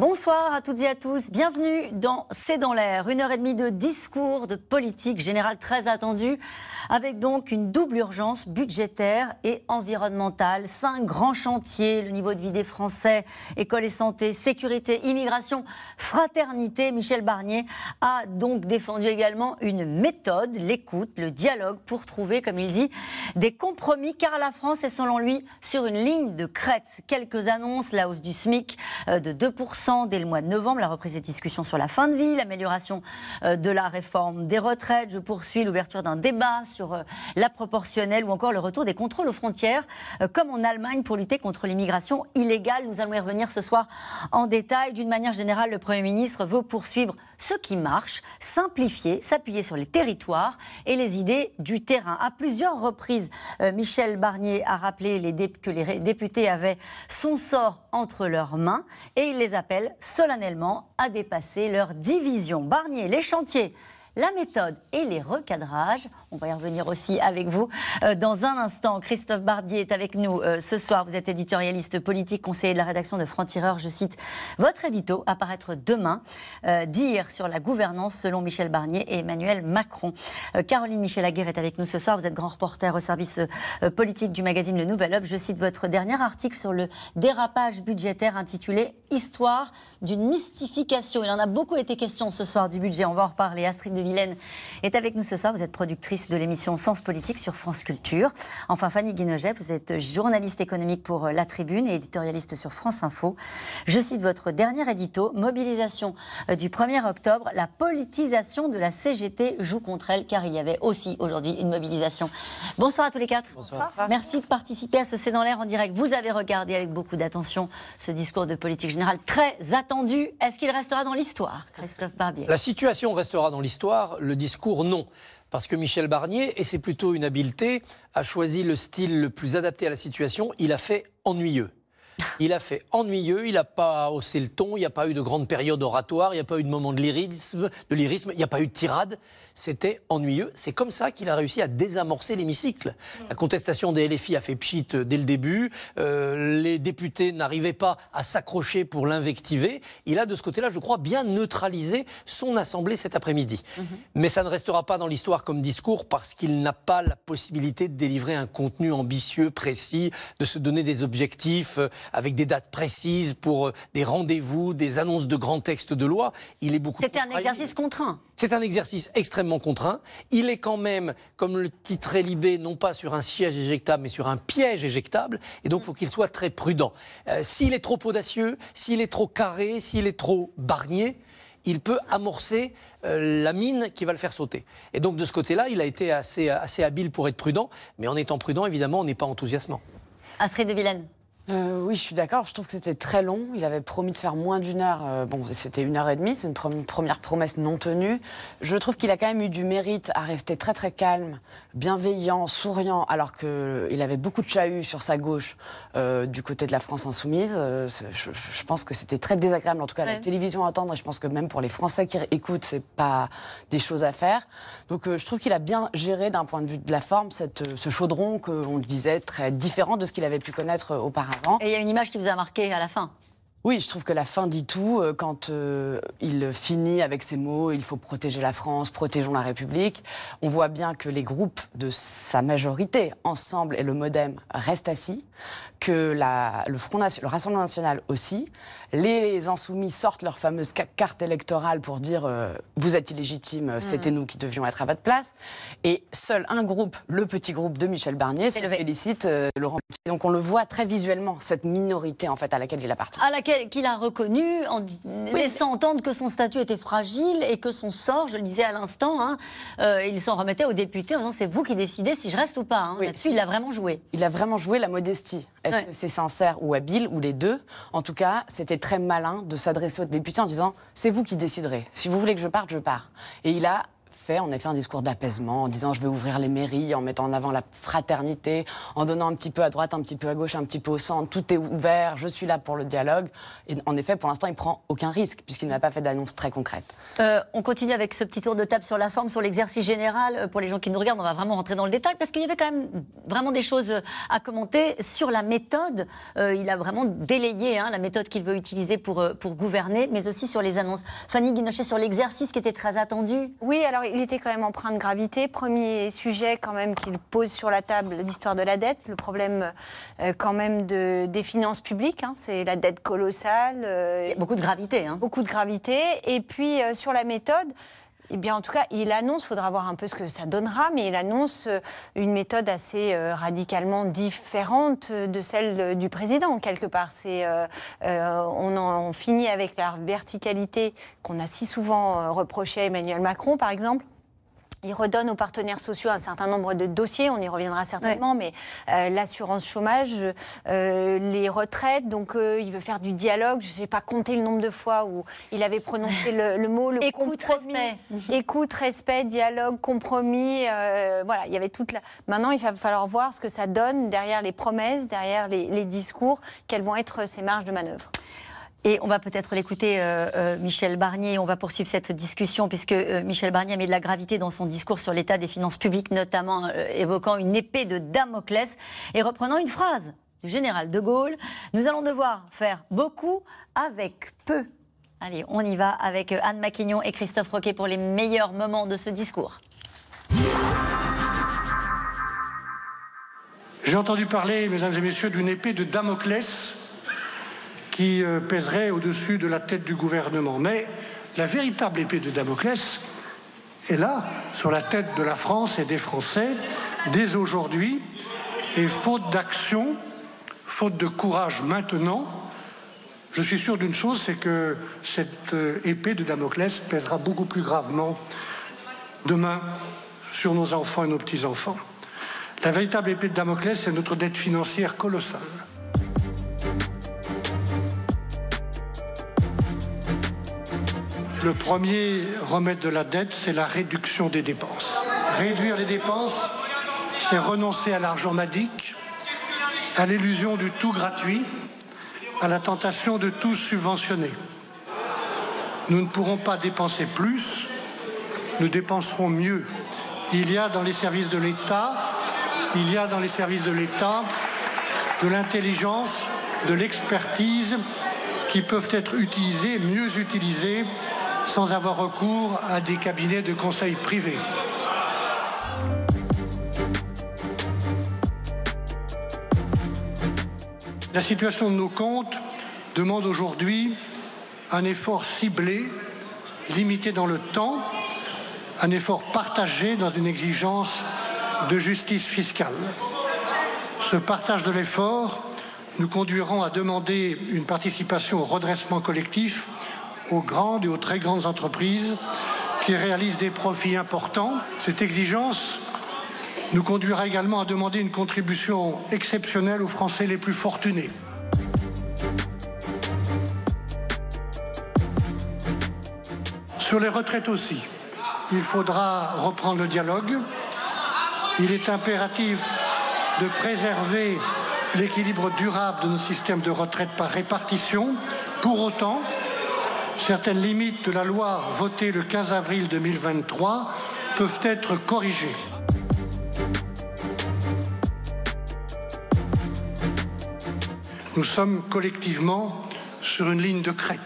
Bonsoir à toutes et à tous. Bienvenue dans C'est dans l'air. Une heure et demie de discours de politique générale très attendue, avec donc une double urgence budgétaire et environnementale. Cinq grands chantiers le niveau de vie des Français, école et santé, sécurité, immigration, fraternité. Michel Barnier a donc défendu également une méthode, l'écoute, le dialogue, pour trouver, comme il dit, des compromis, car la France est selon lui sur une ligne de crête. Quelques annonces la hausse du SMIC euh, de 2% dès le mois de novembre, la reprise des discussions sur la fin de vie, l'amélioration euh, de la réforme des retraites. Je poursuis l'ouverture d'un débat sur euh, la proportionnelle ou encore le retour des contrôles aux frontières, euh, comme en Allemagne, pour lutter contre l'immigration illégale. Nous allons y revenir ce soir en détail. D'une manière générale, le Premier ministre veut poursuivre ce qui marche, simplifier, s'appuyer sur les territoires et les idées du terrain. À plusieurs reprises, Michel Barnier a rappelé les que les députés avaient son sort entre leurs mains et il les appelle solennellement à dépasser leur division. Barnier, les chantiers, la méthode et les recadrages on va y revenir aussi avec vous. Euh, dans un instant, Christophe Barbier est avec nous euh, ce soir. Vous êtes éditorialiste politique, conseiller de la rédaction de Franc-Tireur. Je cite votre édito, apparaître demain, euh, dire sur la gouvernance selon Michel Barnier et Emmanuel Macron. Caroline Michel-Aguerre est avec nous ce soir. Vous êtes grand reporter au service politique du magazine Le Nouvel Obs. Je cite votre dernier article sur le dérapage budgétaire intitulé Histoire d'une mystification. Il en a beaucoup été question ce soir du budget. On va en reparler. Astrid de Vilaine est avec nous ce soir. Vous êtes productrice de l'émission Sens Politique sur France Culture. Enfin, Fanny Guinoget, vous êtes journaliste économique pour euh, La Tribune et éditorialiste sur France Info. Je cite votre dernier édito, Mobilisation euh, du 1er octobre, la politisation de la CGT joue contre elle, car il y avait aussi aujourd'hui une mobilisation. Bonsoir à tous les quatre. Bonsoir. Merci de participer à ce C'est dans l'air en direct. Vous avez regardé avec beaucoup d'attention ce discours de politique générale très attendu. Est-ce qu'il restera dans l'histoire, Christophe Barbier La situation restera dans l'histoire, le discours non. Parce que Michel Barnier, et c'est plutôt une habileté, a choisi le style le plus adapté à la situation, il a fait ennuyeux. Il a fait ennuyeux, il n'a pas haussé le ton, il n'y a pas eu de grande période oratoire, il n'y a pas eu de moment de lyrisme, de lyrisme il n'y a pas eu de tirade. C'était ennuyeux. C'est comme ça qu'il a réussi à désamorcer l'hémicycle. La contestation des LFI a fait pchit euh, dès le début. Euh, les députés n'arrivaient pas à s'accrocher pour l'invectiver. Il a de ce côté-là, je crois, bien neutralisé son assemblée cet après-midi. Mhm. Mais ça ne restera pas dans l'histoire comme discours parce qu'il n'a pas la possibilité de délivrer un contenu ambitieux, précis, de se donner des objectifs euh, avec des dates précises pour euh, des rendez-vous, des annonces de grands textes de loi. Il est beaucoup. C'était un exercice contraint. C'est un exercice extrêmement contraint. Il est quand même, comme le est Libé, non pas sur un siège éjectable, mais sur un piège éjectable. Et donc, il faut qu'il soit très prudent. Euh, s'il est trop audacieux, s'il est trop carré, s'il est trop barnier, il peut amorcer euh, la mine qui va le faire sauter. Et donc, de ce côté-là, il a été assez, assez habile pour être prudent. Mais en étant prudent, évidemment, on n'est pas enthousiasmant. Astrid de Villene. Euh, oui, je suis d'accord. Je trouve que c'était très long. Il avait promis de faire moins d'une heure. Euh, bon, c'était une heure et demie. C'est une première promesse non tenue. Je trouve qu'il a quand même eu du mérite à rester très très calme, bienveillant, souriant, alors qu'il euh, avait beaucoup de chahut sur sa gauche du côté de la France insoumise. Je, pense que c'était très désagréable, en tout cas la télévision à entendre. je pense que même pour les Français qui écoutent, c'est pas des choses à faire. Donc je trouve qu'il a bien géré d'un point de vue de la forme ce chaudron qu'on disait très différent de ce qu'il avait pu connaître auparavant. Et il y a une image qui vous a marqué à la fin oui, je trouve que la fin dit tout. Euh, quand euh, il finit avec ces mots, il faut protéger la France, protégeons la République, on voit bien que les groupes de sa majorité, Ensemble et le Modem, restent assis, que le, Front, le Rassemblement national aussi, les insoumis sortent leur fameuse carte électorale pour dire euh, vous êtes illégitime, mm. c'était nous qui devions être à votre place. Et seul un groupe, le petit groupe de Michel Barnier, se félicite euh, Laurent Donc on le voit très visuellement, cette minorité en fait à laquelle il appartient. À laquelle qu'il a reconnu en laissant entendre que son statut était fragile et que son sort, je le disais à l'instant, hein, euh, il s'en remettait aux députés en disant c'est vous qui décidez si je reste ou pas. Hein. il a vraiment joué. Il a vraiment joué la modestie. Est-ce que c'est sincère ou habile, ou les deux En tout cas, c'était très malin de s'adresser aux députés en disant C'est vous qui déciderez. Si vous voulez que je parte, je pars. Et il a fait, en effet, un discours d'apaisement en disant je vais ouvrir les mairies, en mettant en avant la fraternité, en donnant un petit peu à droite, un petit peu à gauche, un petit peu au centre. Tout est ouvert, je suis là pour le dialogue. Et en effet, pour l'instant, il prend aucun risque puisqu'il n'a pas fait d'annonce très concrète. Euh, on continue avec ce petit tour de table sur la forme, sur l'exercice général. Euh, pour les gens qui nous regardent, on va vraiment rentrer dans le détail parce qu'il y avait quand même vraiment des choses euh, à commenter sur la méthode. il a vraiment délayé hein, la méthode qu'il veut utiliser pour, pour gouverner, mais aussi sur les annonces. Fanny Guinochet, sur l'exercice qui était très attendu. Oui, alors il était quand même empreint de gravité. Premier sujet quand même qu'il pose sur la table, l'histoire de la dette, le problème euh, quand même des finances publiques. Hein. c'est la dette colossale. Euh, beaucoup de gravité. Hein. Beaucoup de gravité. Et puis euh, sur la méthode, eh bien, en tout cas, il annonce, il faudra voir un peu ce que ça donnera, mais il annonce euh, une méthode assez euh, radicalement différente euh, de celle du président, quelque part. C'est, on en finit avec la verticalité qu'on a si souvent reprochée à Emmanuel Macron, par exemple. Il redonne aux partenaires sociaux un certain nombre de dossiers, on y reviendra certainement, mais euh, l'assurance chômage, euh, les retraites, donc euh, il veut faire du dialogue. Je ne sais pas compter le nombre de fois où il avait prononcé le, mot, le Écoute, compromis. Respect. Écoute, respect, dialogue, compromis. voilà, il y avait toute la. Maintenant, il va falloir voir ce que ça donne derrière les promesses, derrière les, les discours, quelles vont être ses marges de manœuvre. Et on va peut-être l'écouter, euh, euh, Michel Barnier. On va poursuivre cette discussion puisque euh, Michel Barnier met de la gravité dans son discours sur l'état des finances publiques, notamment évoquant une épée de Damoclès et reprenant une phrase du général de Gaulle. Nous allons devoir faire beaucoup avec peu. Allez, on y va avec Anne Maquignon et Christophe Roquet pour les meilleurs moments de ce discours. J'ai entendu parler, mesdames et messieurs, d'une épée de Damoclès qui euh, pèserait au-dessus de la tête du gouvernement. Mais la véritable épée de Damoclès est là, sur la tête de la France et des Français, dès aujourd'hui, et faute d'action, faute de courage maintenant, je suis sûr d'une chose, c'est que cette euh, épée de Damoclès pèsera beaucoup plus gravement demain sur nos enfants et nos petits-enfants. La véritable épée de Damoclès, c'est notre dette financière colossale. Le premier remède de la dette, c'est la réduction des dépenses. Réduire les dépenses, c'est renoncer à l'argent madique, à l'illusion du tout gratuit, à la tentation de tout subventionner. Nous ne pourrons pas dépenser plus, nous dépenserons mieux. Il y a dans les services de l'État, il y a dans les services de l'État de l'intelligence, de l'expertise qui peuvent être utilisées, mieux utilisées sans avoir recours à des cabinets de conseil privés. La situation de nos comptes demande aujourd'hui un effort ciblé, limité dans le temps, un effort partagé dans une exigence de justice fiscale. Ce partage de l'effort nous conduiront à demander une participation au redressement collectif aux grandes et aux très grandes entreprises qui réalisent des profits importants. Cette exigence nous conduira également à demander une contribution exceptionnelle aux Français les plus fortunés. Sur les retraites aussi, il faudra reprendre le dialogue. Il est impératif de préserver l'équilibre durable de nos systèmes de retraite par répartition. Pour autant, certaines limites de la loi votée le 15 avril 2023 peuvent être corrigées. Nous sommes collectivement sur une ligne de crête.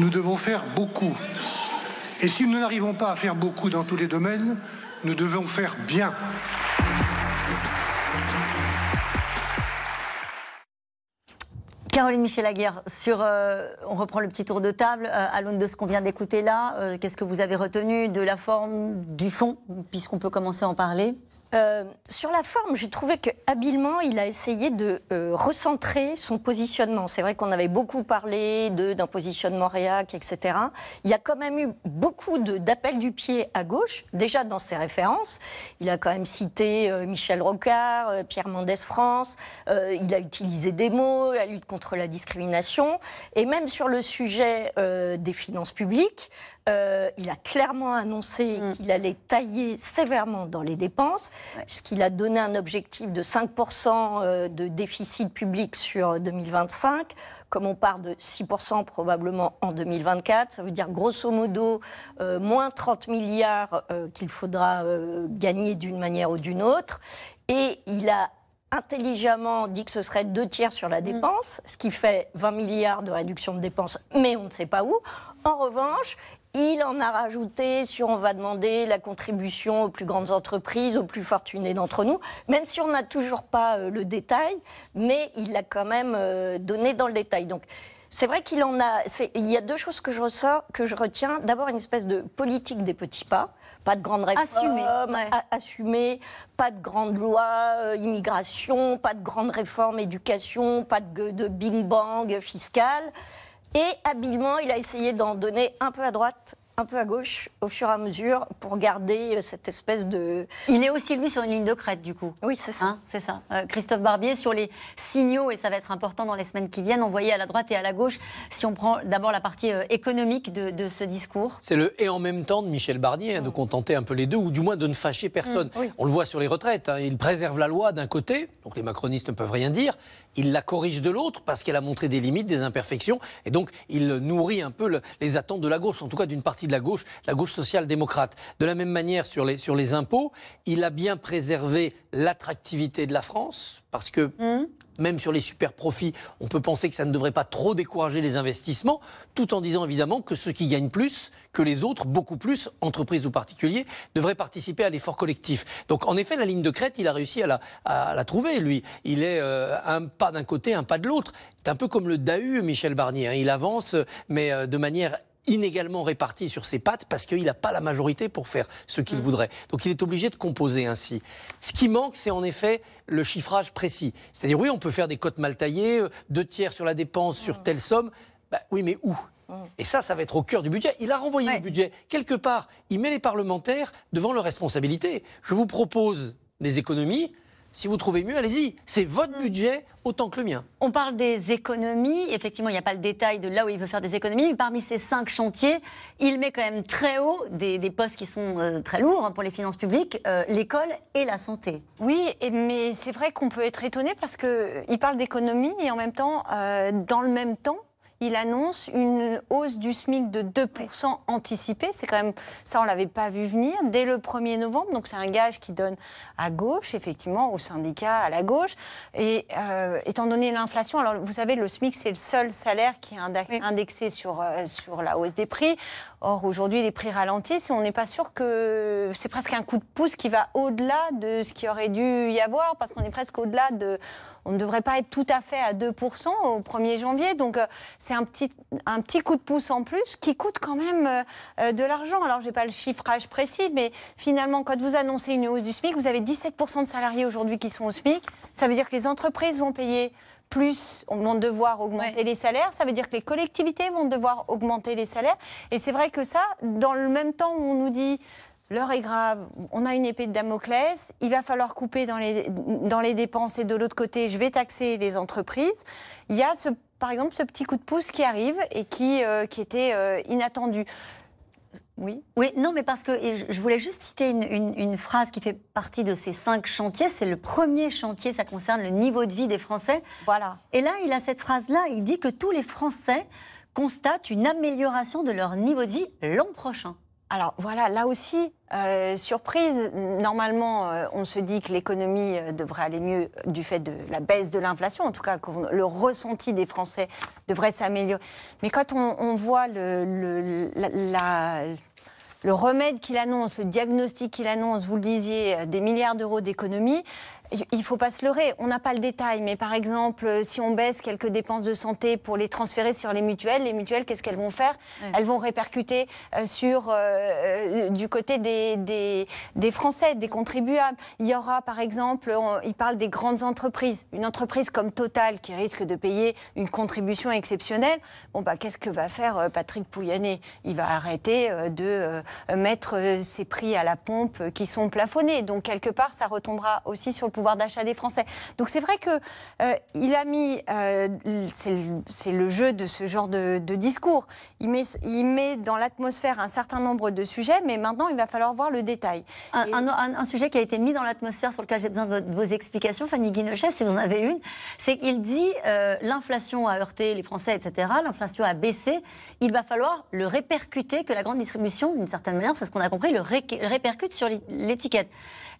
Nous devons faire beaucoup. Et si nous n'arrivons pas à faire beaucoup dans tous les domaines, nous devons faire bien. Caroline michel sur, euh, on reprend le petit tour de table. Euh, à l'aune de ce qu'on vient d'écouter là, euh, qu'est-ce que vous avez retenu de la forme, du fond, puisqu'on peut commencer à en parler euh, sur la forme, j'ai trouvé que habilement, il a essayé de euh, recentrer son positionnement. C'est vrai qu'on avait beaucoup parlé d'un positionnement réac, etc. Il y a quand même eu beaucoup d'appels du pied à gauche, déjà dans ses références. Il a quand même cité euh, Michel Rocard, Pierre Mendès France. il a utilisé des mots, la lutte contre la discrimination. Et même sur le sujet des finances publiques, euh, il a clairement annoncé mm. qu'il allait tailler sévèrement dans les dépenses, puisqu'il a donné un objectif de 5% euh, de déficit public sur 2025. Comme on part de 6% probablement en 2024, ça veut dire grosso modo euh, moins 30 milliards qu'il faudra gagner d'une manière ou d'une autre. Et il a intelligemment dit que ce serait deux tiers sur la mm. dépense, ce qui fait 20 milliards de réduction de dépenses, mais on ne sait pas où. En revanche, il en a rajouté si on va demander la contribution aux plus grandes entreprises, aux plus fortunés d'entre nous, même si on n'a toujours pas euh, le détail, mais il l'a quand même euh, donné dans le détail. Donc, c'est vrai qu'il en a. Il y a deux choses que je que je retiens. D'abord, une espèce de politique des petits pas, pas de grandes réformes assumer, assumer pas de grandes lois. Euh, immigration, pas de grandes réformes. éducation, pas de, de bing bang fiscal. Et habilement, il a essayé d'en donner un peu à droite un peu à gauche au fur et à mesure pour garder euh, cette espèce de... Il est aussi, lui, sur une ligne de crête, du coup. Oui, c'est ça. Hein, c'est ça. Euh, Christophe Barbier, sur les signaux, et ça va être important dans les semaines qui viennent, voyait à la droite et à la gauche, si on prend d'abord la partie euh, économique de, ce discours. C'est le « et en même temps » de Michel Barnier, hein, de contenter un peu les deux, ou du moins de ne fâcher personne. Mm, on le voit sur les retraites, hein, il préserve la loi d'un côté, donc les macronistes ne peuvent rien dire, il la corrige de l'autre parce qu'elle a montré des limites, des imperfections, et donc il nourrit un peu les attentes de la gauche, en tout cas d'une partie de la gauche, la gauche social-démocrate. De la même manière, sur les, sur les impôts, il a bien préservé l'attractivité de la France, parce que mmh. même sur les super profits, on peut penser que ça ne devrait pas trop décourager les investissements, tout en disant évidemment que ceux qui gagnent plus que les autres, beaucoup plus, entreprises ou particuliers, devraient participer à l'effort collectif. Donc en effet, la ligne de crête, il a réussi à la, à la trouver, lui. Il est euh, un pas d'un côté, un pas de l'autre. C'est un peu comme le DAU, Michel Barnier. Hein. Il avance, mais euh, de manière inégalement réparti sur ses pattes parce qu'il n'a pas la majorité pour faire ce qu'il mm. voudrait. Donc il est obligé de composer ainsi. Ce qui manque, c'est en effet le chiffrage précis. C'est-à-dire, oui, on peut faire des cotes mal taillées, euh, deux tiers sur la dépense, sur mm. telle somme. Bah, oui, mais où mm. et ça, ça va être au cœur du budget. Il a renvoyé le budget. Quelque part, il met les parlementaires devant leurs responsabilités. Je vous propose des économies, si vous trouvez mieux, allez-y. C'est votre hmm. budget autant que le mien. On parle des économies. Effectivement, il n'y a pas le détail de là où il veut faire des économies. Mais parmi ces cinq chantiers, il met quand même très haut des, postes qui sont euh, très lourds hein, pour les finances publiques, euh, l'école et la santé. Oui, mais c'est vrai qu'on peut être étonné parce qu'il euh, parle d'économies et en même temps, dans le même temps, il annonce une hausse du SMIC de 2% anticipée. C'est quand même ça, on l'avait pas vu venir dès le 1er novembre. Donc c'est un gage qui donne à gauche, effectivement, aux syndicats à la gauche. Et euh, étant donné l'inflation, alors vous savez, le SMIC c'est le seul salaire qui est indexé sur euh, sur la hausse des prix. Or aujourd'hui, les prix ralentissent on n'est pas sûr que c'est presque un coup de pouce qui va au-delà de ce qui aurait dû y avoir parce qu'on est presque au-delà de. On ne devrait pas être tout à fait à 2% au 1er janvier. Donc euh, c'est un petit, un petit coup de pouce en plus qui coûte quand même euh, euh, de l'argent. Alors, je n'ai pas le chiffrage précis, mais finalement, quand vous annoncez une hausse du SMIC, vous avez 17% de salariés aujourd'hui qui sont au SMIC. Ça veut dire que les entreprises vont payer plus vont devoir augmenter les salaires. Ça veut dire que les collectivités vont devoir augmenter les salaires. Et c'est vrai que ça, dans le même temps où on nous dit l'heure est grave, on a une épée de Damoclès, il va falloir couper dans les, dans les dépenses et de l'autre côté, je vais taxer les entreprises, il y a ce par exemple, ce petit coup de pouce qui arrive et qui, euh, qui était euh, inattendu. Oui. Oui, non, mais parce que je voulais juste citer une, une phrase qui fait partie de ces cinq chantiers. C'est le premier chantier, ça concerne le niveau de vie des Français. Voilà. Et là, il a cette phrase-là. Il dit que tous les Français constatent une amélioration de leur niveau de vie l'an prochain. Alors voilà, là aussi, euh, surprise, normalement, euh, on se dit que l'économie euh, devrait aller mieux du fait de la baisse de l'inflation, en tout cas, le ressenti des Français devrait s'améliorer. Mais quand on, voit le, le remède qu'il annonce, le diagnostic qu'il annonce, vous le disiez, des milliards d'euros d'économie, il ne faut pas se leurrer, on n'a pas le détail, mais par exemple, euh, si on baisse quelques dépenses de santé pour les transférer sur les mutuelles, les mutuelles, qu'est-ce qu'elles vont faire Elles vont répercuter euh, sur euh, du côté des, des, Français, des contribuables. Il y aura, par exemple, il parle des grandes entreprises. Une entreprise comme Total qui risque de payer une contribution exceptionnelle, bon, bah, qu'est-ce que va faire Patrick Pouyanné Il va arrêter de mettre ses prix à la pompe qui sont plafonnés. Donc, quelque part, ça retombera aussi sur le pouvoir d'achat des Français. Donc c'est vrai que euh, il a mis, euh, c'est le jeu de ce genre de, discours. Il met, il met dans l'atmosphère un certain nombre de sujets, mais maintenant il va falloir voir le détail. Un, sujet qui a été mis dans l'atmosphère sur lequel j'ai besoin de, vos explications, Fanny Guinochet, si vous en avez une, c'est qu'il dit euh, l'inflation a heurté les Français, etc. L'inflation a baissé. Il va falloir le répercuter que la grande distribution, d'une certaine manière, c'est ce qu'on a compris, le, le répercute sur l'étiquette.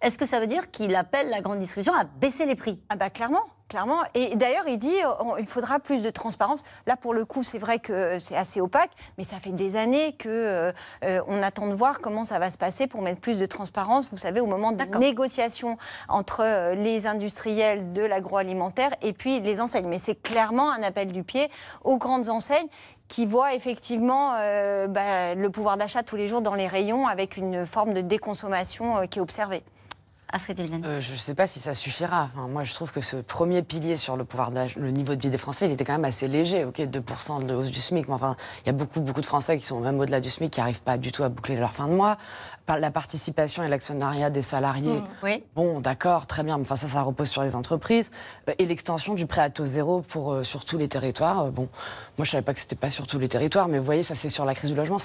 Est-ce que ça veut dire qu'il appelle la grande distribution à baisser les prix Ah bah clairement clairement. Et d'ailleurs, il dit qu'il il faudra plus de transparence. Là, pour le coup, c'est vrai que c'est assez opaque, mais ça fait des années qu'on euh, euh, attend de voir comment ça va se passer pour mettre plus de transparence. Vous savez, au moment de négociation entre euh, les industriels de l'agroalimentaire et puis les enseignes. Mais c'est clairement un appel du pied aux grandes enseignes qui voient effectivement bah, le pouvoir d'achat tous les jours dans les rayons avec une forme de déconsommation qui est observée. Euh, je ne sais pas si ça suffira. moi, je trouve que ce premier pilier sur le pouvoir d'âge, le niveau de vie des Français, il était quand même assez léger. Ok, 2% de hausse du SMIC, mais enfin, il y a beaucoup, beaucoup de Français qui sont même au-delà du SMIC qui n'arrivent pas du tout à boucler leur fin de mois la participation et l'actionnariat des salariés. Mmh. Bon, d'accord, très bien. Enfin, ça, ça repose sur les entreprises. Euh, et l'extension du prêt à taux zéro pour, euh, sur tous les territoires. Euh, bon, moi, je savais pas que c'était pas sur tous les territoires, mais vous voyez, ça, c'est sur la crise du logement.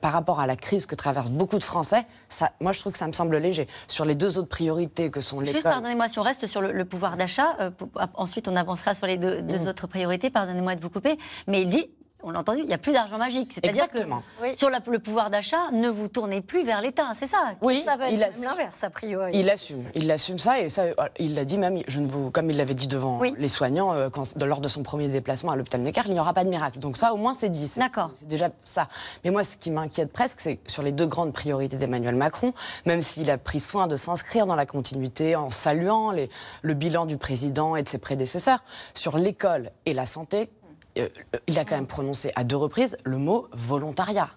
par rapport à la crise que traversent beaucoup de Français, ça, moi, je trouve que ça me semble léger. Sur les deux autres priorités que sont les... Juste, pardonnez-moi, si on reste sur le, pouvoir d'achat, ah, ensuite, on avancera sur les deux, mmh. autres priorités. Pardonnez-moi de vous couper. Mais il dit, on l'a entendu, il n'y a plus d'argent magique. C'est-à-dire que sur le pouvoir d'achat, ne vous tournez plus vers l'État, c'est ça Oui, ça va être l'inverse, a priori. Il assume, il assume ça, et ça, euh, il l'a dit même, je ne vous, comme il l'avait dit devant les soignants, euh, lors de son premier déplacement à l'hôpital Necker, il n'y aura pas de miracle. Donc ça, au moins, c'est dit. D'accord. C'est déjà ça. Mais moi, ce qui m'inquiète presque, c'est sur les deux grandes priorités d'Emmanuel Macron, même s'il a pris soin de s'inscrire dans la continuité en saluant le bilan du président et de ses prédécesseurs, sur l'école et la santé, euh, il a quand même prononcé à deux reprises le mot volontariat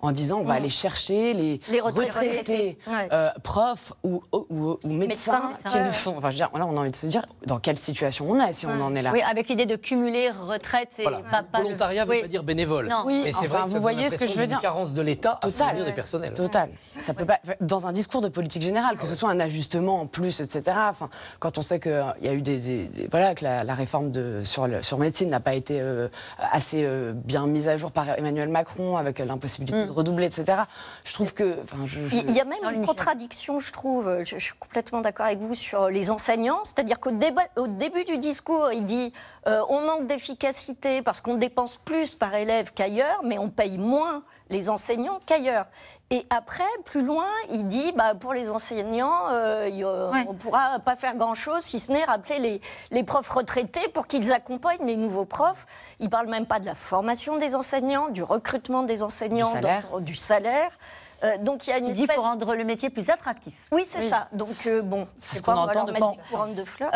en disant on va mm. aller chercher les, retraités, euh, profs ou, médecins, qui nous sont. Enfin, je veux dire, là, on a envie de se dire dans quelle situation on est si on en est là. Oui, avec l'idée de cumuler retraite et pas, Volontariat veut pas dire bénévole. Non. Oui, mais c'est vrai vous voyez ce que je veux dire. carence de l'État à des personnels. Total. Ça peut Dans un discours de politique générale, que ce ah soit un ajustement en plus, etc. quand on sait qu'il euh, y a eu des, voilà que la, réforme sur, sur médecine n'a pas été euh, assez bien mise à jour par Emmanuel Macron avec l'impossibilité Mm. redoubler, etc. Je trouve que. Il y a même une contradiction, je trouve. Je, suis complètement d'accord avec vous sur les enseignants. C'est-à-dire qu'au au début du discours, il dit euh, on manque d'efficacité parce qu'on dépense plus par élève qu'ailleurs, mais on paye moins les enseignants qu'ailleurs. Et après, plus loin, il dit bah, pour les enseignants, euh, euh, on ne pourra pas faire grand-chose si ce n'est rappeler les, profs retraités pour qu'ils accompagnent les nouveaux profs. Il ne parle même pas de la formation des enseignants, du recrutement des enseignants, du salaire. Euh, donc, il y a une dit pour rendre le métier plus attractif. Oui, c'est ça. Donc bon, c'est ce qu'on entend de, bon. de fleurs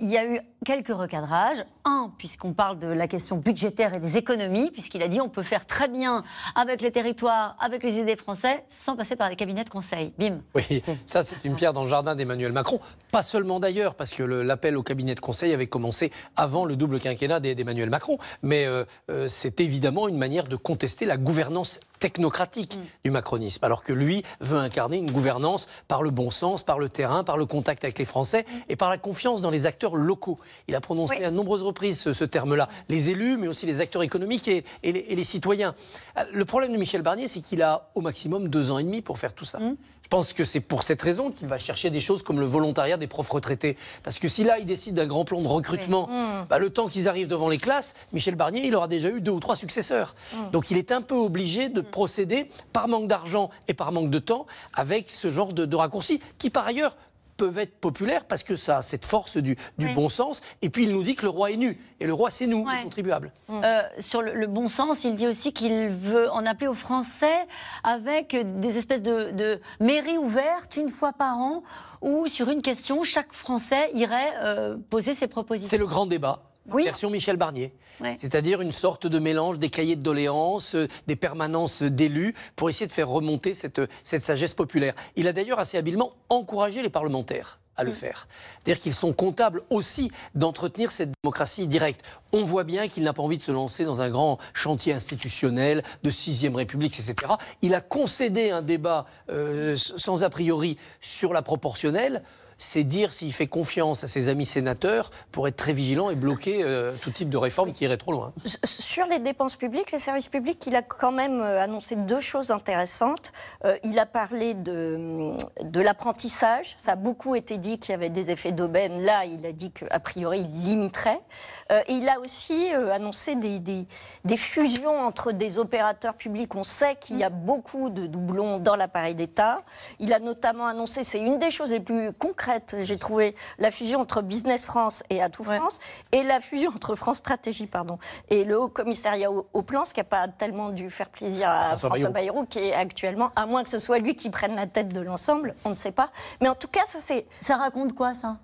il y a eu quelques recadrages. Un, puisqu'on parle de la question budgétaire et des économies, puisqu'il a dit on peut faire très bien avec les territoires, avec les idées français, sans passer par les cabinets de conseil. Bim. Oui, ça c'est une pierre dans le jardin d'Emmanuel Macron. Pas seulement d'ailleurs, parce que l'appel au cabinet de conseil avait commencé avant le double quinquennat d'Emmanuel Macron. Mais euh, euh, c'est évidemment une manière de contester la gouvernance technocratique du macronisme, alors que lui veut incarner une gouvernance par le bon sens, par le terrain, par le contact avec les Français et par la confiance dans les acteurs locaux. Il a prononcé à nombreuses reprises ce, terme-là, les élus, mais aussi les acteurs économiques et, les, citoyens. Euh, le problème de Michel Barnier, c'est qu'il a au maximum deux ans et demi pour faire tout ça. Mmh. Je pense que c'est pour cette raison qu'il va chercher des choses comme le volontariat des profs retraités. Parce que si là, il décide d'un grand plan de recrutement, mmh. bah, le temps qu'ils arrivent devant les classes, Michel Barnier, il aura déjà eu deux ou trois successeurs. Mmh. Donc il est un peu obligé de mmh. procéder, par manque d'argent et par manque de temps, avec ce genre de, de raccourci, qui par ailleurs peuvent être populaires parce que ça a cette force du, bon sens. Et puis il nous dit que le roi est nu. Et le roi, c'est nous, les contribuables. Hum. Euh, sur le, bon sens, il dit aussi qu'il veut en appeler aux Français avec des espèces de, mairies ouvertes une fois par an où, sur une question, chaque Français irait euh, poser ses propositions. C'est le grand débat version Michel Barnier. C'est-à-dire une sorte de mélange des cahiers de doléances, euh, des permanences d'élus, pour essayer de faire remonter euh, cette, sagesse populaire. Il a d'ailleurs assez habilement encouragé les parlementaires à le mm. faire. C'est-à-dire qu'ils sont comptables aussi d'entretenir cette démocratie directe. On voit bien qu'il n'a pas envie de se lancer dans un grand chantier institutionnel de 6ème République, etc. Il a concédé un débat euh, sans a priori sur la proportionnelle c'est dire s'il fait confiance à ses amis sénateurs pour être très vigilant et bloquer euh, tout type de réforme qui irait trop loin. Sur les dépenses publiques, les services publics, il a quand même euh, annoncé deux choses intéressantes. Euh, il a parlé de, de l'apprentissage. Ça a beaucoup été dit qu'il y avait des effets d'aubaine. Là, il a dit qu'a priori, il limiterait. et il a aussi annoncé des, des, des, fusions entre des opérateurs publics. On sait qu'il y a beaucoup de doublons dans l'appareil d'État. Il a notamment annoncé, c'est une des choses les plus concrètes, j'ai trouvé la fusion entre Business France et Atout France et la fusion entre France Stratégie, pardon, et le Haut Commissariat au, plan, ce qui n'a pas tellement dû faire plaisir à François, Bayrou. qui est actuellement, à moins que ce soit lui qui prenne la tête de l'ensemble, on ne sait pas. Mais en tout cas, ça c'est. Ça raconte quoi ça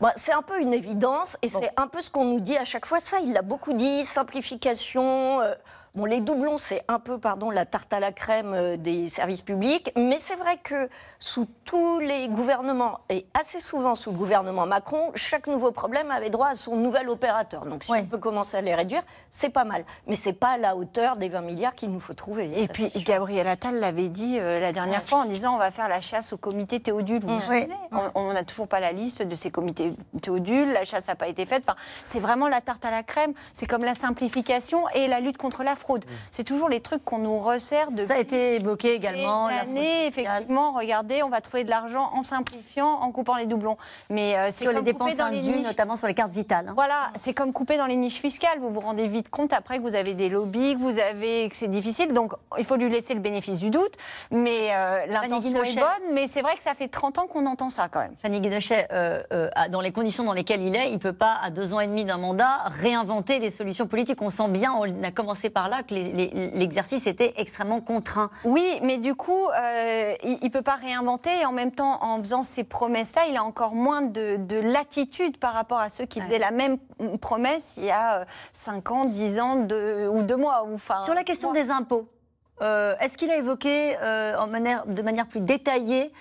bah, c'est un peu une évidence et c'est un peu ce qu'on nous dit à chaque fois. Ça, il l'a beaucoup dit, simplification, euh, Bon, les doublons, c'est un peu, pardon, la tarte à la crème euh, des services publics, mais c'est vrai que sous tous les gouvernements, et assez souvent sous le gouvernement Macron, chaque nouveau problème avait droit à son nouvel opérateur. Donc si on peut commencer à les réduire, c'est pas mal. Mais c'est pas à la hauteur des 20 milliards qu'il nous faut trouver. Et puis Gabriel Attal l'avait dit euh, la dernière fois en disant on va faire la chasse au comité Théodule. Vous vous mm. souvenez On n'a toujours pas la liste de ces comités Théodule, la chasse n'a pas été faite. Enfin, c'est vraiment la tarte à la crème, c'est comme la simplification et la lutte contre la fraude. Mmh. C'est toujours les trucs qu'on nous resserre de. Ça a été évoqué également. L'année, effectivement, regardez, on va trouver de l'argent en simplifiant, en coupant les doublons. Mais euh, c'est sur les dépenses dans indues, notamment sur les cartes vitales. Hein. Voilà, c'est comme couper dans les niches fiscales. Vous vous rendez vite compte après que vous avez des lobbies, que vous avez que c'est difficile. Donc il faut lui laisser le bénéfice du doute. Mais euh, l'intention est bonne. Mais c'est vrai que ça fait 30 ans qu'on entend ça quand même. Fanny euh, dans les conditions dans lesquelles il est, il peut pas à deux ans et demi d'un mandat réinventer les solutions politiques. On sent bien, on a commencé par là que l'exercice était extrêmement contraint. Oui, mais du coup, euh, il ne peut pas réinventer. Et en même temps, en faisant ces promesses-là, il a encore moins de, latitude par rapport à ceux qui faisaient la même promesse il y a 5 euh, ans, 10 ans de, ou 2 mois. Ou, enfin, Sur la question des impôts, euh, Est-ce qu'il a évoqué en manière, de manière plus détaillée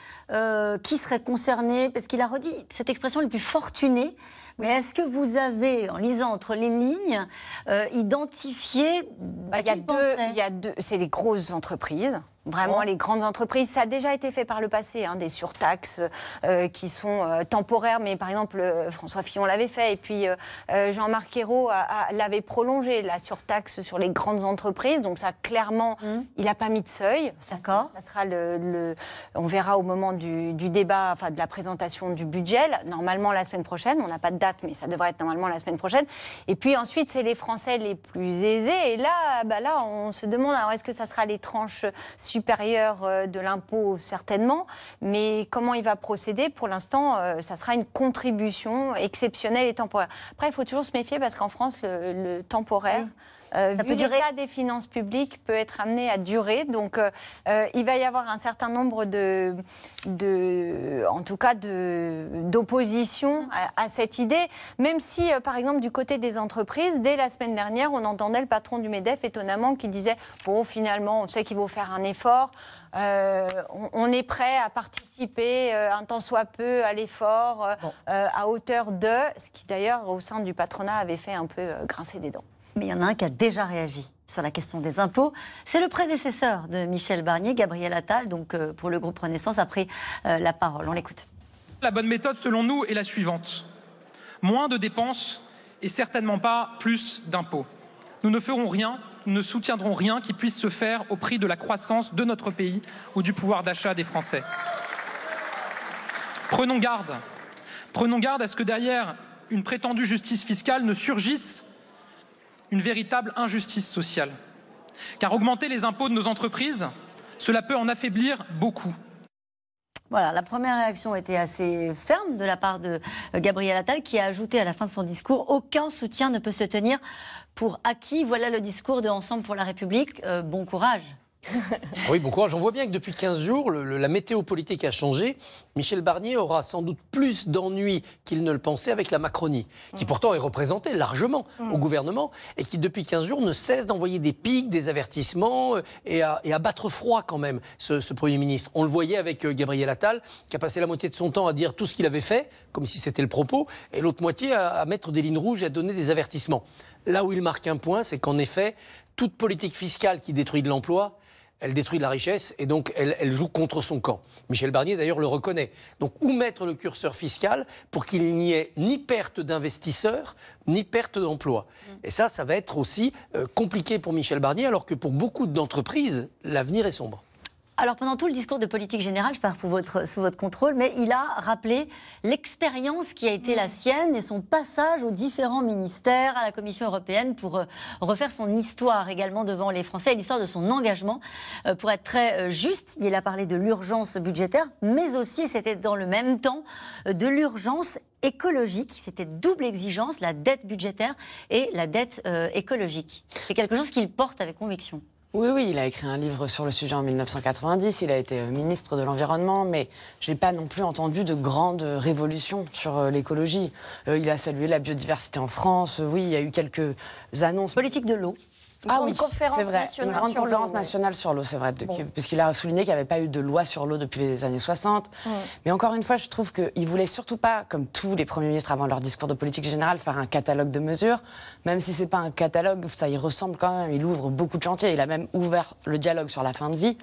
qui serait concerné Parce qu'il a redit cette expression le plus fortuné », mais est-ce que vous avez, en lisant entre les lignes, euh, identifié bah, bah, il, y a deux, il y a deux, c'est les grosses entreprises. Vraiment, oh. les grandes entreprises, ça a déjà été fait par le passé, hein, des surtaxes euh, qui sont euh, temporaires, mais par exemple, François Fillon l'avait fait, et puis Jean-Marc Ayrault l'avait prolongé, la surtaxe sur les grandes entreprises. Donc ça, clairement, mmh. il n'a pas mis de seuil. Ça, ça, sera le, On verra au moment du, du, débat, enfin de la présentation du budget. Normalement, la semaine prochaine, on n'a pas de date mais ça devrait être normalement la semaine prochaine. Et puis ensuite, c'est les Français les plus aisés. Et là, bah là on se demande, est-ce que ça sera les tranches supérieures euh, de l'impôt Certainement. Mais comment il va procéder Pour l'instant, euh, ça sera une contribution exceptionnelle et temporaire. Après, il faut toujours se méfier parce qu'en France, le, temporaire euh, vu l'état des finances publiques, peut être amené à durer. Donc, euh, euh, il va y avoir un certain nombre de, de en tout cas, d'opposition mm. à, cette idée. Même si, euh, par exemple, du côté des entreprises, dès la semaine dernière, on entendait le patron du Medef étonnamment qui disait bon, finalement, on sait qu'il faut faire un effort. On, est prêt à participer un temps soit peu à l'effort à hauteur de, ce qui d'ailleurs au sein du patronat avait fait un peu grincer des dents. Mais il y en a un qui a déjà réagi sur la question des impôts. C'est le prédécesseur de Michel Barnier, Gabriel Attal, donc euh, pour le groupe Renaissance, après euh, la parole. On l'écoute. La bonne méthode, selon nous, est la suivante. Moins de dépenses et certainement pas plus d'impôts. Nous ne ferons rien, nous ne soutiendrons rien qui puisse se faire au prix de la croissance de notre pays ou du pouvoir d'achat des Français. Prenons garde. Prenons garde à ce que derrière une prétendue justice fiscale ne surgisse une véritable injustice sociale. Car augmenter les impôts de nos entreprises, cela peut en affaiblir beaucoup. Voilà, la première réaction était assez ferme de la part de euh, Gabriel Attal, qui a ajouté à la fin de son discours Aucun soutien ne peut se tenir pour acquis. Voilà le discours de Ensemble pour la République. Euh, bon courage. Ah oui, bon courage. On voit bien que depuis 15 jours, la météo politique a changé. Michel Barnier aura sans doute plus d'ennuis qu'il ne le pensait avec la Macronie, qui mm. pourtant est représentée largement mm. au gouvernement et qui, depuis 15 jours, ne cesse d'envoyer des pics, des avertissements euh, et à, battre froid quand même, ce, Premier ministre. On le voyait avec euh, Gabriel Attal, qui a passé la moitié de son temps à dire tout ce qu'il avait fait, comme si c'était le propos, et l'autre moitié à mettre des lignes rouges et à donner des avertissements. Là où il marque un point, c'est qu'en effet, toute politique fiscale qui détruit de l'emploi, elle détruit de la richesse et donc elle, joue contre son camp. Michel Barnier d'ailleurs le reconnaît. Donc où mettre le curseur fiscal pour qu'il n'y ait ni perte d'investisseurs, ni perte d'emplois mm. Et ça, ça va être aussi euh, compliqué pour Michel Barnier alors que pour beaucoup d'entreprises, l'avenir est sombre. Alors pendant tout le discours de politique générale, je pars sous votre, contrôle, mais il a rappelé l'expérience qui a été la sienne et son passage aux différents ministères, à la Commission européenne, pour euh, refaire son histoire également devant les Français l'histoire de son engagement. Euh, pour être très euh, juste, il a parlé de l'urgence budgétaire, mais aussi, c'était dans le même temps, de l'urgence écologique. C'était double exigence, la dette budgétaire et la dette écologique. C'est quelque chose qu'il porte avec conviction. Oui, oui, il a écrit un livre sur le sujet en 1990, il a été euh, ministre de l'Environnement, mais j'ai pas non plus entendu de grande révolution sur euh, l'écologie. Euh, il a salué la biodiversité en France, oui, il y a eu quelques annonces. Politique de l'eau ah oui, c'est vrai. Une grande conférence nationale sur l'eau, c'est vrai, de, puisqu'il a souligné qu'il n'y avait pas eu de loi sur l'eau depuis les années 60. Mm. Mais encore une fois, je trouve qu'il ne voulait surtout pas, comme tous les premiers ministres avant leur discours de politique générale, faire un catalogue de mesures. Même si ce n'est pas un catalogue, ça y ressemble quand même. Il ouvre beaucoup de chantiers. Il a même ouvert le dialogue sur la fin de vie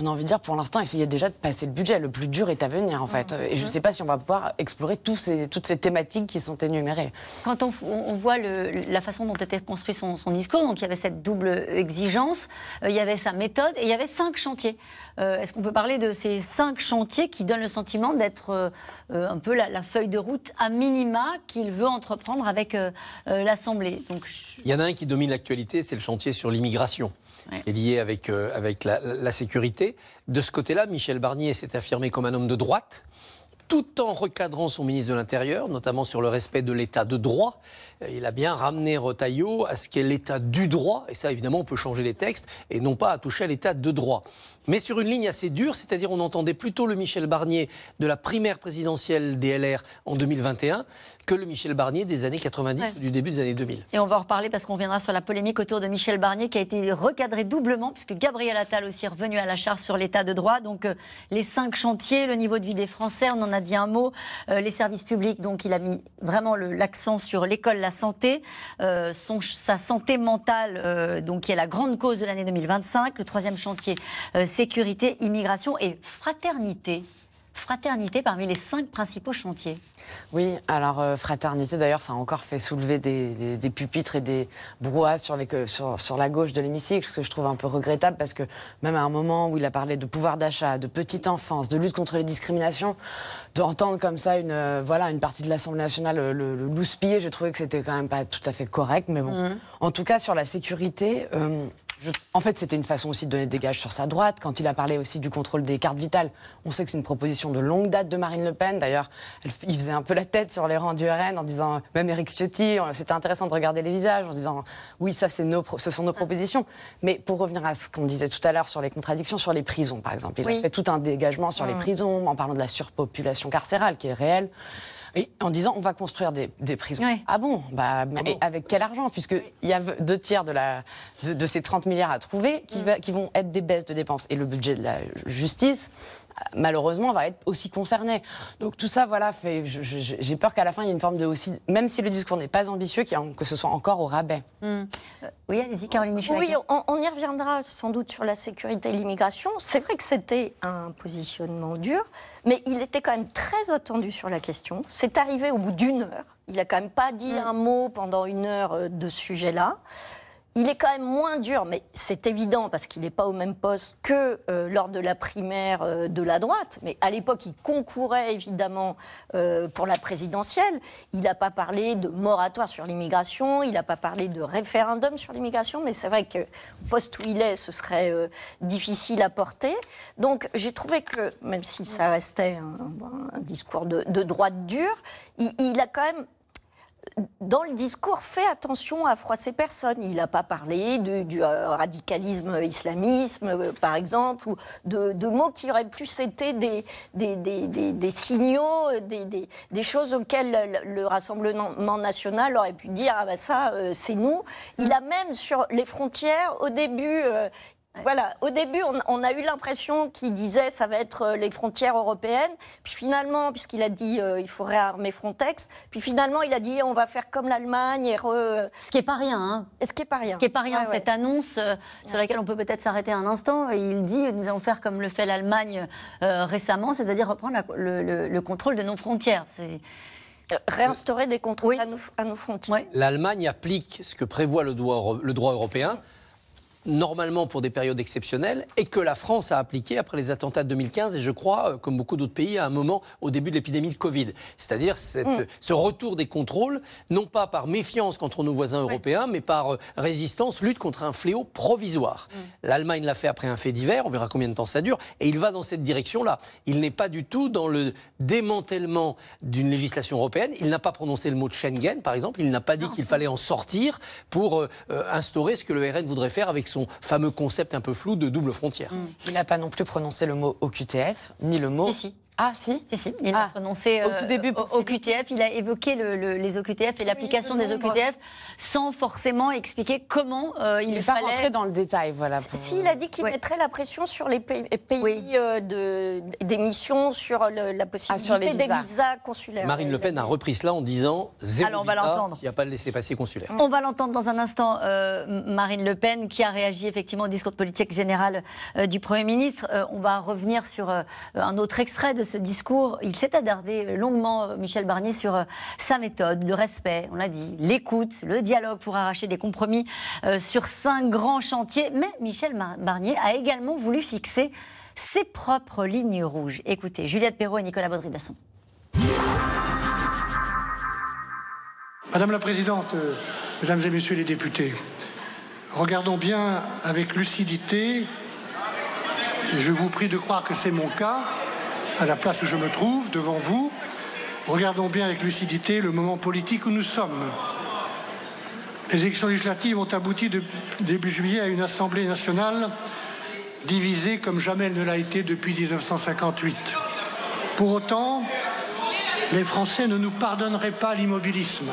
on a envie de dire pour l'instant, essayer déjà de passer le budget. Le plus dur est à venir, en fait. Et je ne sais pas si on va pouvoir explorer toutes ces thématiques qui sont énumérées. Quand on, voit la façon dont était construit son, discours, donc il y avait cette double exigence, euh, il y avait sa méthode et il y avait cinq chantiers. Euh, est-ce qu'on peut parler de ces cinq chantiers qui donnent le sentiment d'être euh, un peu la, feuille de route à minima qu'il veut entreprendre avec l'Assemblée Il y en a un qui domine l'actualité, c'est le chantier sur l'immigration est lié avec, euh, avec la sécurité. De ce côté-là, Michel Barnier s'est affirmé comme un homme de droite tout en recadrant son ministre de l'Intérieur, notamment sur le respect de l'état de droit. Euh, il a bien ramené Retailleau à ce qu'est l'état du droit, et ça évidemment on peut changer les textes, et non pas à toucher à l'état de droit. Mais sur une ligne assez dure, c'est-à-dire on entendait plutôt le Michel Barnier de la primaire présidentielle des LR en 2021 que le Michel Barnier des années 90 ou du début des années 2000. Et on va en reparler parce qu'on viendra sur la polémique autour de Michel Barnier qui a été recadré doublement, puisque Gabriel Attal aussi est revenu à la charge sur l'état de droit. Donc euh, les cinq chantiers, le niveau de vie des Français, on en a a dit un mot. Euh, les services publics, donc il a mis vraiment l'accent sur l'école, la santé, euh, sa santé mentale, euh, donc qui est la grande cause de l'année 2025. Le troisième chantier, sécurité, immigration et fraternité. Fraternité parmi les cinq principaux chantiers. Oui, alors euh, Fraternité, d'ailleurs, ça a encore fait soulever des, pupitres et des brouhahs sur, la gauche de l'hémicycle, ce que je trouve un peu regrettable parce que même à un moment où il a parlé de pouvoir d'achat, de petite enfance, de lutte contre les discriminations, d'entendre comme ça une, euh, voilà, une partie de l'Assemblée nationale euh, le, le louspiller, j'ai trouvé que c'était quand même pas tout à fait correct. Mais bon, mmh. en tout cas, sur la sécurité. En fait, c'était une façon aussi de donner des gages sur sa droite. Quand il a parlé aussi du contrôle des cartes vitales, on sait que c'est une proposition de longue date de Marine Le Pen. D'ailleurs, il faisait un peu la tête sur les rangs du RN en disant, même Eric Ciotti, euh, c'était intéressant de regarder les visages en disant, oui, ça, ce sont nos ah. propositions. Mais pour revenir à ce qu'on disait tout à l'heure sur les contradictions, sur les prisons, par exemple, il a fait tout un dégagement sur les ah. prisons en parlant de la surpopulation carcérale qui est réelle en disant on va construire des, prisons. Ah bon bah, ah avec quel argent Puisqu'il y a deux tiers de, ces 30 milliards à trouver qui vont être des baisses de dépenses. Et le budget de la justice, malheureusement, va être aussi concerné. Donc tout ça, voilà, fait, j'ai peur qu'à la fin, il y ait une forme de aussi, même si le discours n'est pas ambitieux, que ce soit encore au rabais. Hmm. Euh, oui, allez-y, Caroline Michel. Oui, on, y reviendra sans doute sur la sécurité et l'immigration. C'est vrai que c'était un positionnement dur, mais il était quand même très attendu sur la question. C'est arrivé au bout d'une heure. Il n'a quand même pas dit hmm. un mot pendant une heure euh, de ce sujet-là. Il est quand même moins dur, mais c'est évident parce qu'il n'est pas au même poste que euh, lors de la primaire euh, de la droite. Mais à l'époque, il concourait évidemment euh, pour la présidentielle. Il n'a pas parlé de moratoire sur l'immigration, il n'a pas parlé de référendum sur l'immigration, mais c'est vrai que poste où il est, ce serait difficile à porter. Donc j'ai trouvé que, même si ça restait un, discours de, droite dure, il a quand même dans le discours, fait attention à froisser personne. Il n'a pas parlé du euh, radicalisme islamisme, euh, par exemple, ou de, mots qui auraient plus été des, des, signaux, euh, des, choses auxquelles le, Rassemblement national aurait pu dire Ah ben ça, c'est nous. Il a même, sur les frontières, au début, voilà, au début, on, a eu l'impression qu'il disait ça va être euh, les frontières européennes. Puis finalement, puisqu'il a dit euh, il faut réarmer Frontex, puis finalement, il a dit on va faire comme l'Allemagne euh, Ce qui n'est hein. pas rien. Ce qui n'est pas rien. Ce qui n'est pas rien, cette annonce sur laquelle on peut peut-être s'arrêter un instant. Il dit nous allons faire comme le fait l'Allemagne récemment, c'est-à-dire reprendre le, contrôle de nos frontières. C'est. Réinstaurer des contrôles à, nos, frontières. L'Allemagne applique ce que prévoit le droit européen, normalement pour des périodes exceptionnelles et que la France a appliqué après les attentats de 2015 et je crois, euh, comme beaucoup d'autres pays, à un moment au début de l'épidémie de Covid. C'est-à-dire mm. ce retour des contrôles, non pas par méfiance contre nos voisins européens, mais par euh, résistance, lutte contre un fléau provisoire. Mm. L'Allemagne l'a fait après un fait divers, on verra combien de temps ça dure, et il va dans cette direction-là. Il n'est pas du tout dans le démantèlement d'une législation européenne, il n'a pas prononcé le mot de Schengen, par exemple, il n'a pas dit qu'il fallait en sortir pour euh, instaurer ce que le RN voudrait faire avec son son fameux concept un peu flou de double frontière. Il n'a pas non plus prononcé le mot OQTF, ni le mot ah, si Si, Il a ah. prononcé au tout euh, début pour OQTF. Il a évoqué le, les OQTF et l'application des OQTF sans forcément expliquer comment euh, il, il fallait. Il n'est pas rentré dans le détail, voilà. S'il a dit qu'il mettrait la pression sur les pays, euh, de, d'émission, sur la possibilité ah, sur des visas. consulaires. Marine Le Pen a repris cela en disant zéro visa s'il n'y a pas de laisser-passer consulaire. On va l'entendre dans un instant, Marine Le Pen, qui a réagi effectivement au discours de politique générale du Premier ministre. on va revenir sur un autre extrait de ce discours, il s'est adardé euh, longuement, euh, Michel Barnier, sur euh, sa méthode, le respect, on l'a dit, l'écoute, le dialogue pour arracher des compromis sur cinq grands chantiers. Mais Michel Barnier a également voulu fixer ses propres lignes rouges. Écoutez, Juliette Perrault et Nicolas Baudry-Dasson. Madame la Présidente, Mesdames et Messieurs les députés, regardons bien avec lucidité, je vous prie de croire que c'est mon cas, à la place où je me trouve, devant vous. Regardons bien avec lucidité le moment politique où nous sommes. Les élections législatives ont abouti début juillet à une Assemblée nationale divisée comme jamais elle ne l'a été depuis 1958. Pour autant, les Français ne nous pardonneraient pas l'immobilisme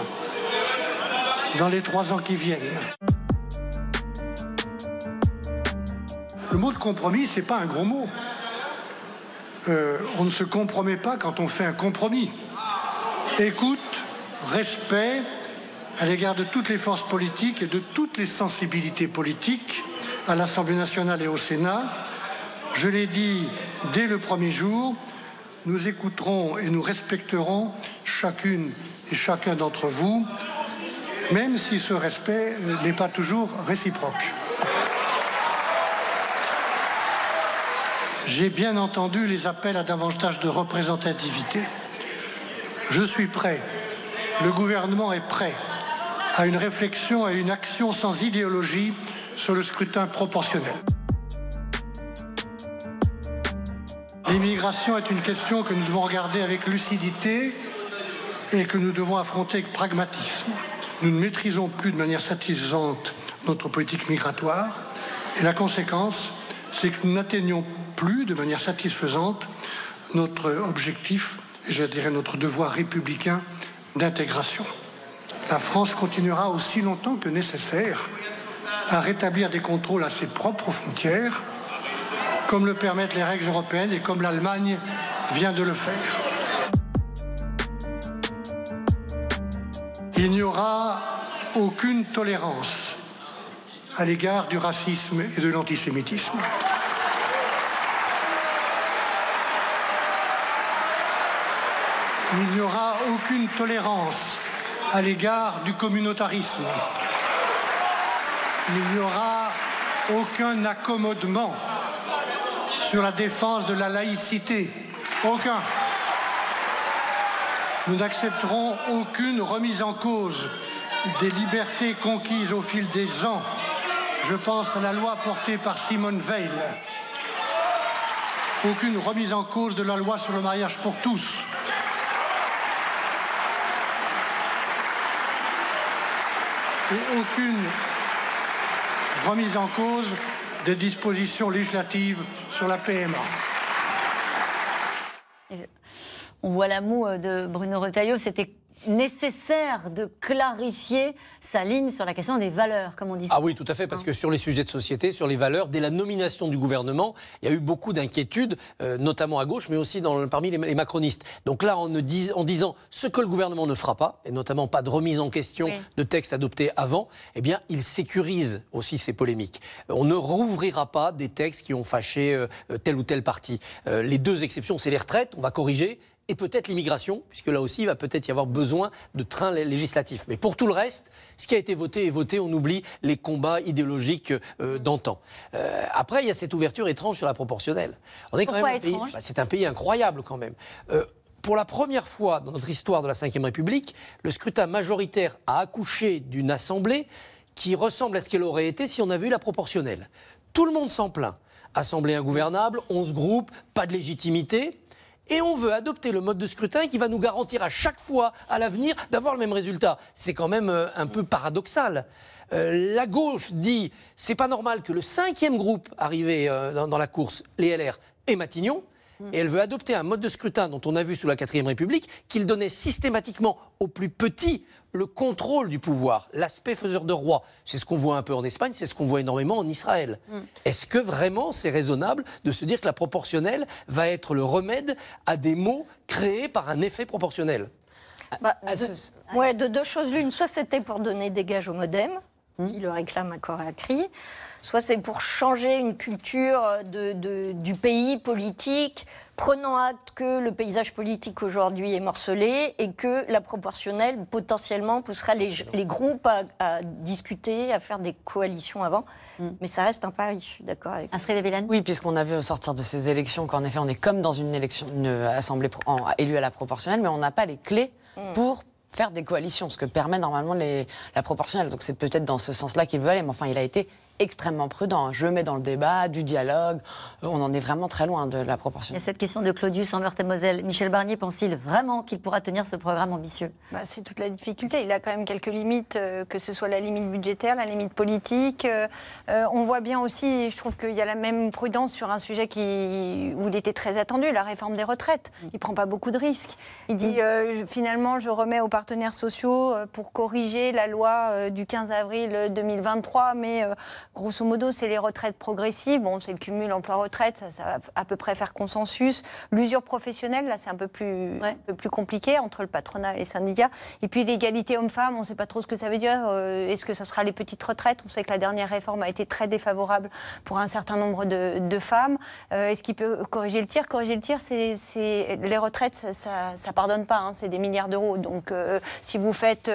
dans les trois ans qui viennent. Le mot de compromis, n'est pas un gros mot. Euh, on ne se compromet pas quand on fait un compromis. Écoute, respect à l'égard de toutes les forces politiques et de toutes les sensibilités politiques à l'Assemblée nationale et au Sénat. Je l'ai dit dès le premier jour, nous écouterons et nous respecterons chacune et chacun d'entre vous, même si ce respect n'est pas toujours réciproque. J'ai bien entendu les appels à davantage de représentativité. Je suis prêt, le gouvernement est prêt à une réflexion, à une action sans idéologie sur le scrutin proportionnel. L'immigration est une question que nous devons regarder avec lucidité et que nous devons affronter avec pragmatisme. Nous ne maîtrisons plus de manière satisfaisante notre politique migratoire et la conséquence, c'est que nous n'atteignons pas plus de manière satisfaisante notre objectif, je dirais notre devoir républicain d'intégration. La France continuera aussi longtemps que nécessaire à rétablir des contrôles à ses propres frontières, comme le permettent les règles européennes et comme l'Allemagne vient de le faire. Il n'y aura aucune tolérance à l'égard du racisme et de l'antisémitisme. Il n'y aura aucune tolérance à l'égard du communautarisme. Il n'y aura aucun accommodement sur la défense de la laïcité. Aucun. Nous n'accepterons aucune remise en cause des libertés conquises au fil des ans. Je pense à la loi portée par Simone Veil. Aucune remise en cause de la loi sur le mariage pour tous. et aucune remise en cause des dispositions législatives sur la PMA. On voit l'amour de Bruno Retailleau, c'était nécessaire de clarifier sa ligne sur la question des valeurs, comme on dit. Ah oui, tout à fait, parce hein que sur les sujets de société, sur les valeurs, dès la nomination du gouvernement, il y a eu beaucoup d'inquiétudes, euh, notamment à gauche, mais aussi parmi les, macronistes. Donc là, en, disant ce que le gouvernement ne fera pas, et notamment pas de remise en question de textes adoptés avant, eh bien, il sécurise aussi ces polémiques. Euh, on ne rouvrira pas des textes qui ont fâché euh, telle ou telle partie. les deux exceptions, c'est les retraites, on va corriger, et peut-être l'immigration, puisque là aussi, il va peut-être y avoir besoin de trains législatifs. Mais pour tout le reste, ce qui a été voté est voté, on oublie les combats idéologiques euh, d'antan. Euh, après, il y a cette ouverture étrange sur la proportionnelle. On est quand même bah, c'est un pays incroyable quand même. Euh, pour la première fois dans notre histoire de la Ve République, le scrutin majoritaire a accouché d'une assemblée qui ressemble à ce qu'elle aurait été si on avait eu la proportionnelle. Tout le monde s'en plaint. Assemblée ingouvernable, 11 groupes, pas de légitimité et on veut adopter le mode de scrutin qui va nous garantir à chaque fois à l'avenir d'avoir le même résultat. C'est quand même euh, un peu paradoxal. Euh, la gauche dit c'est pas normal que le cinquième groupe arrivé euh, dans, dans la course, les LR et Matignon, Hmm. Et elle veut adopter un mode de scrutin dont on a vu sous la quatrième République qu'il donnait systématiquement aux plus petits le contrôle du pouvoir, l'aspect faiseur de roi. C'est ce qu'on voit un peu en Espagne, c'est ce qu'on voit énormément en Israël. Hmm. Est-ce que vraiment c'est raisonnable de se dire que la proportionnelle va être le remède à des maux créés par un effet proportionnel bah, ah, de, de deux choses l'une, soit c'était pour donner des gages au modem, Mmh. qui le réclame à corps et à cri, soit c'est pour changer une culture de, du pays politique, prenant acte que le paysage politique aujourd'hui est morcelé et que la proportionnelle potentiellement poussera les, groupes à, discuter, à faire des coalitions avant. Mmh. Mais ça reste un pari, je suis d'accord avec vous. Oui, puisqu'on a vu au sortir de ces élections qu'en effet on est comme dans une, élection, une assemblée élue à la proportionnelle, mais on n'a pas les clés mmh. pour faire des coalitions, ce que permet normalement les, la proportionnelle. Donc c'est peut-être dans ce sens-là qu'il veut aller, mais enfin, il a été extrêmement prudent. Je mets dans le débat, du dialogue. On en est vraiment très loin de la proportion. Et cette question de Claudius en Meurthe-et-Moselle, Michel Barnier pense-t-il vraiment qu'il pourra tenir ce programme ambitieux bah, C'est toute la difficulté. Il a quand même quelques limites, euh, que ce soit la limite budgétaire, la limite politique. Euh, euh, on voit bien aussi, je trouve qu'il y a la même prudence sur un sujet qui, où il était très attendu, la réforme des retraites. Mm. Il prend pas beaucoup de risques. Il dit finalement, je remets aux partenaires sociaux pour corriger la loi du 15 avril 2023, mais Grosso modo, c'est les retraites progressives. Bon, c'est le cumul emploi-retraite, ça, va à peu près faire consensus. L'usure professionnelle, là, c'est un peu plus, plus compliqué entre le patronat et les syndicats. Et puis l'égalité homme-femme, on ne sait pas trop ce que ça veut dire. Euh, est-ce que ça sera les petites retraites On sait que la dernière réforme a été très défavorable pour un certain nombre de, femmes. Euh, est-ce qu'il peut corriger le tir Corriger le tir, c'est les retraites, ça, ne pardonne pas. Hein. c'est des milliards d'euros. Donc, euh, si vous faites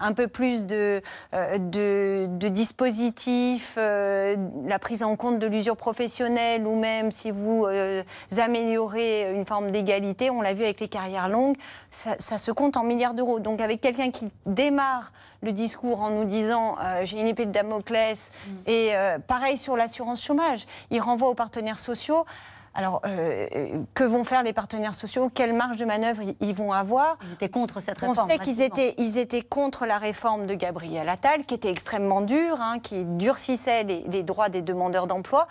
un peu plus de, de, de dispositifs euh, la prise en compte de l'usure professionnelle ou même si vous euh, améliorez une forme d'égalité, on l'a vu avec les carrières longues, ça, se compte en milliards d'euros. Donc avec quelqu'un qui démarre le discours en nous disant euh, j'ai une épée de Damoclès mm. et pareil sur l'assurance chômage, il renvoie aux partenaires sociaux. Alors, euh, euh, que vont faire les partenaires sociaux Quelle marge de manœuvre ils vont avoir Ils étaient contre cette réforme. On sait qu'ils étaient, ils étaient contre la réforme de Gabriel Attal, qui était extrêmement dure, hein, qui durcissait les droits des demandeurs d'emploi.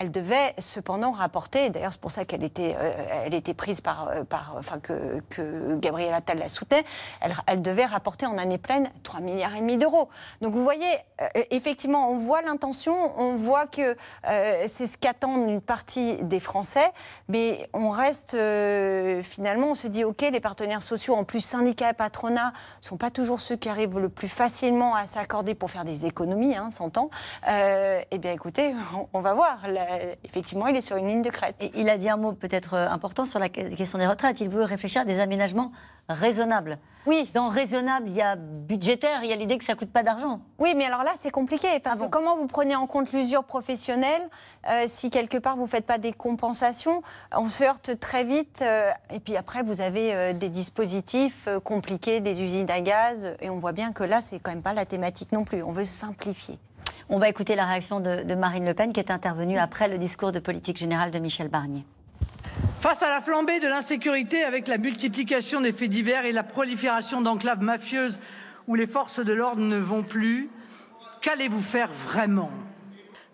Elle devait cependant rapporter, d'ailleurs c'est pour ça qu'elle était, euh, elle était prise par, euh, par euh, enfin que, que Gabriel Attal la soutenait, elle, devait rapporter en année pleine 3,5 milliards et demi d'euros. Donc vous voyez, effectivement, on voit l'intention, on voit que c'est ce qu'attendent une partie des Français, mais on reste finalement, on se dit ok, les partenaires sociaux, en plus syndicats et patronat, sont pas toujours ceux qui arrivent le plus facilement à s'accorder pour faire des économies, hein, s'entend. eh bien écoutez, on, va voir. Euh, effectivement, il est sur une ligne de crête. il a dit un mot peut-être euh, important sur la question des retraites. Il veut réfléchir à des aménagements raisonnables. Oui. Dans raisonnable, il y a budgétaire, il y a l'idée que ça coûte pas d'argent. Oui, mais alors là, c'est compliqué. Parce ah comment vous prenez en compte l'usure professionnelle euh, si quelque part vous faites pas des compensations On se heurte très vite. et puis après, vous avez des dispositifs compliqués, des usines à gaz. Et on voit bien que là, c'est quand même pas la thématique non plus. On veut simplifier. On va écouter la réaction de, Marine Le Pen qui est intervenue après le discours de politique générale de Michel Barnier. Face à la flambée de l'insécurité avec la multiplication des faits divers et la prolifération d'enclaves mafieuses où les forces de l'ordre ne vont plus, qu'allez-vous faire vraiment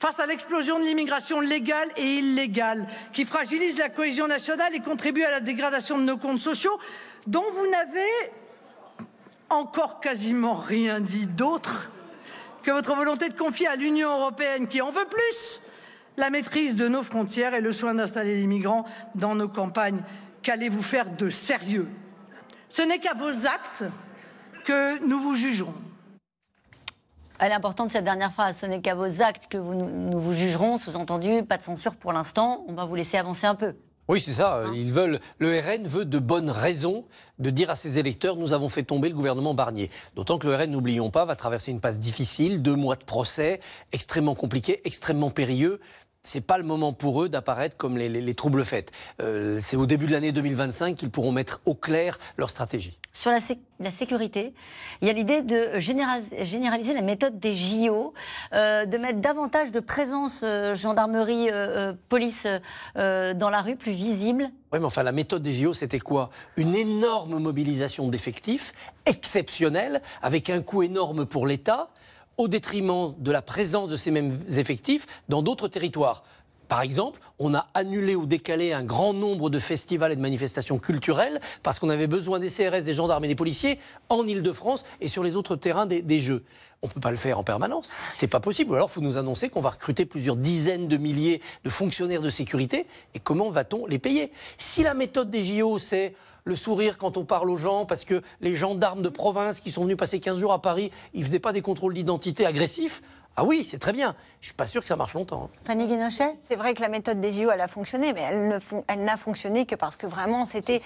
Face à l'explosion de l'immigration légale et illégale qui fragilise la cohésion nationale et contribue à la dégradation de nos comptes sociaux, dont vous n'avez encore quasiment rien dit d'autre que votre volonté de confier à l'Union européenne, qui en veut plus, la maîtrise de nos frontières et le soin d'installer les migrants dans nos campagnes. Qu'allez-vous faire de sérieux Ce n'est qu'à vos actes que nous vous jugerons. Elle est importante cette dernière phrase. Ce n'est qu'à vos actes que nous vous jugerons. Sous-entendu, pas de censure pour l'instant. On va vous laisser avancer un peu. Oui, c'est ça. Hein Ils veulent. Le RN veut de bonnes raisons de dire à ses électeurs nous avons fait tomber le gouvernement Barnier. D'autant que le RN, n'oublions pas, va traverser une passe difficile, deux mois de procès, extrêmement compliqué, extrêmement périlleux c'est pas le moment pour eux d'apparaître comme les, troubles faits. Euh, c'est au début de l'année 2025 qu'ils pourront mettre au clair leur stratégie sur la, sécurité. Il y a l'idée de généraliser la méthode des JO, euh, de mettre davantage de présence euh, gendarmerie, euh, police dans la rue, plus visible. Oui, mais enfin, la méthode des JO, c'était quoi Une énorme mobilisation d'effectifs, exceptionnelle, avec un coût énorme pour l'État, au détriment de la présence de ces mêmes effectifs dans d'autres territoires. Par exemple, on a annulé ou décalé un grand nombre de festivals et de manifestations culturelles parce qu'on avait besoin des CRS, des gendarmes et des policiers en Ile-de-France et sur les autres terrains des, Jeux. On ne peut pas le faire en permanence. n'est pas possible. alors, il faut nous annoncer qu'on va recruter plusieurs dizaines de milliers de fonctionnaires de sécurité. Et comment va-t-on les payer Si la méthode des JO, c'est le sourire quand on parle aux gens, parce que les gendarmes de province qui sont venus passer 15 jours à Paris, ils ne faisaient pas des contrôles d'identité agressifs. Ah oui, c'est très bien. Je suis pas sûr que ça marche longtemps. Hein. Fanny Guinochet C'est vrai que la méthode des JO, elle a fonctionné, mais elle, n'a fonctionné que parce que vraiment, c'était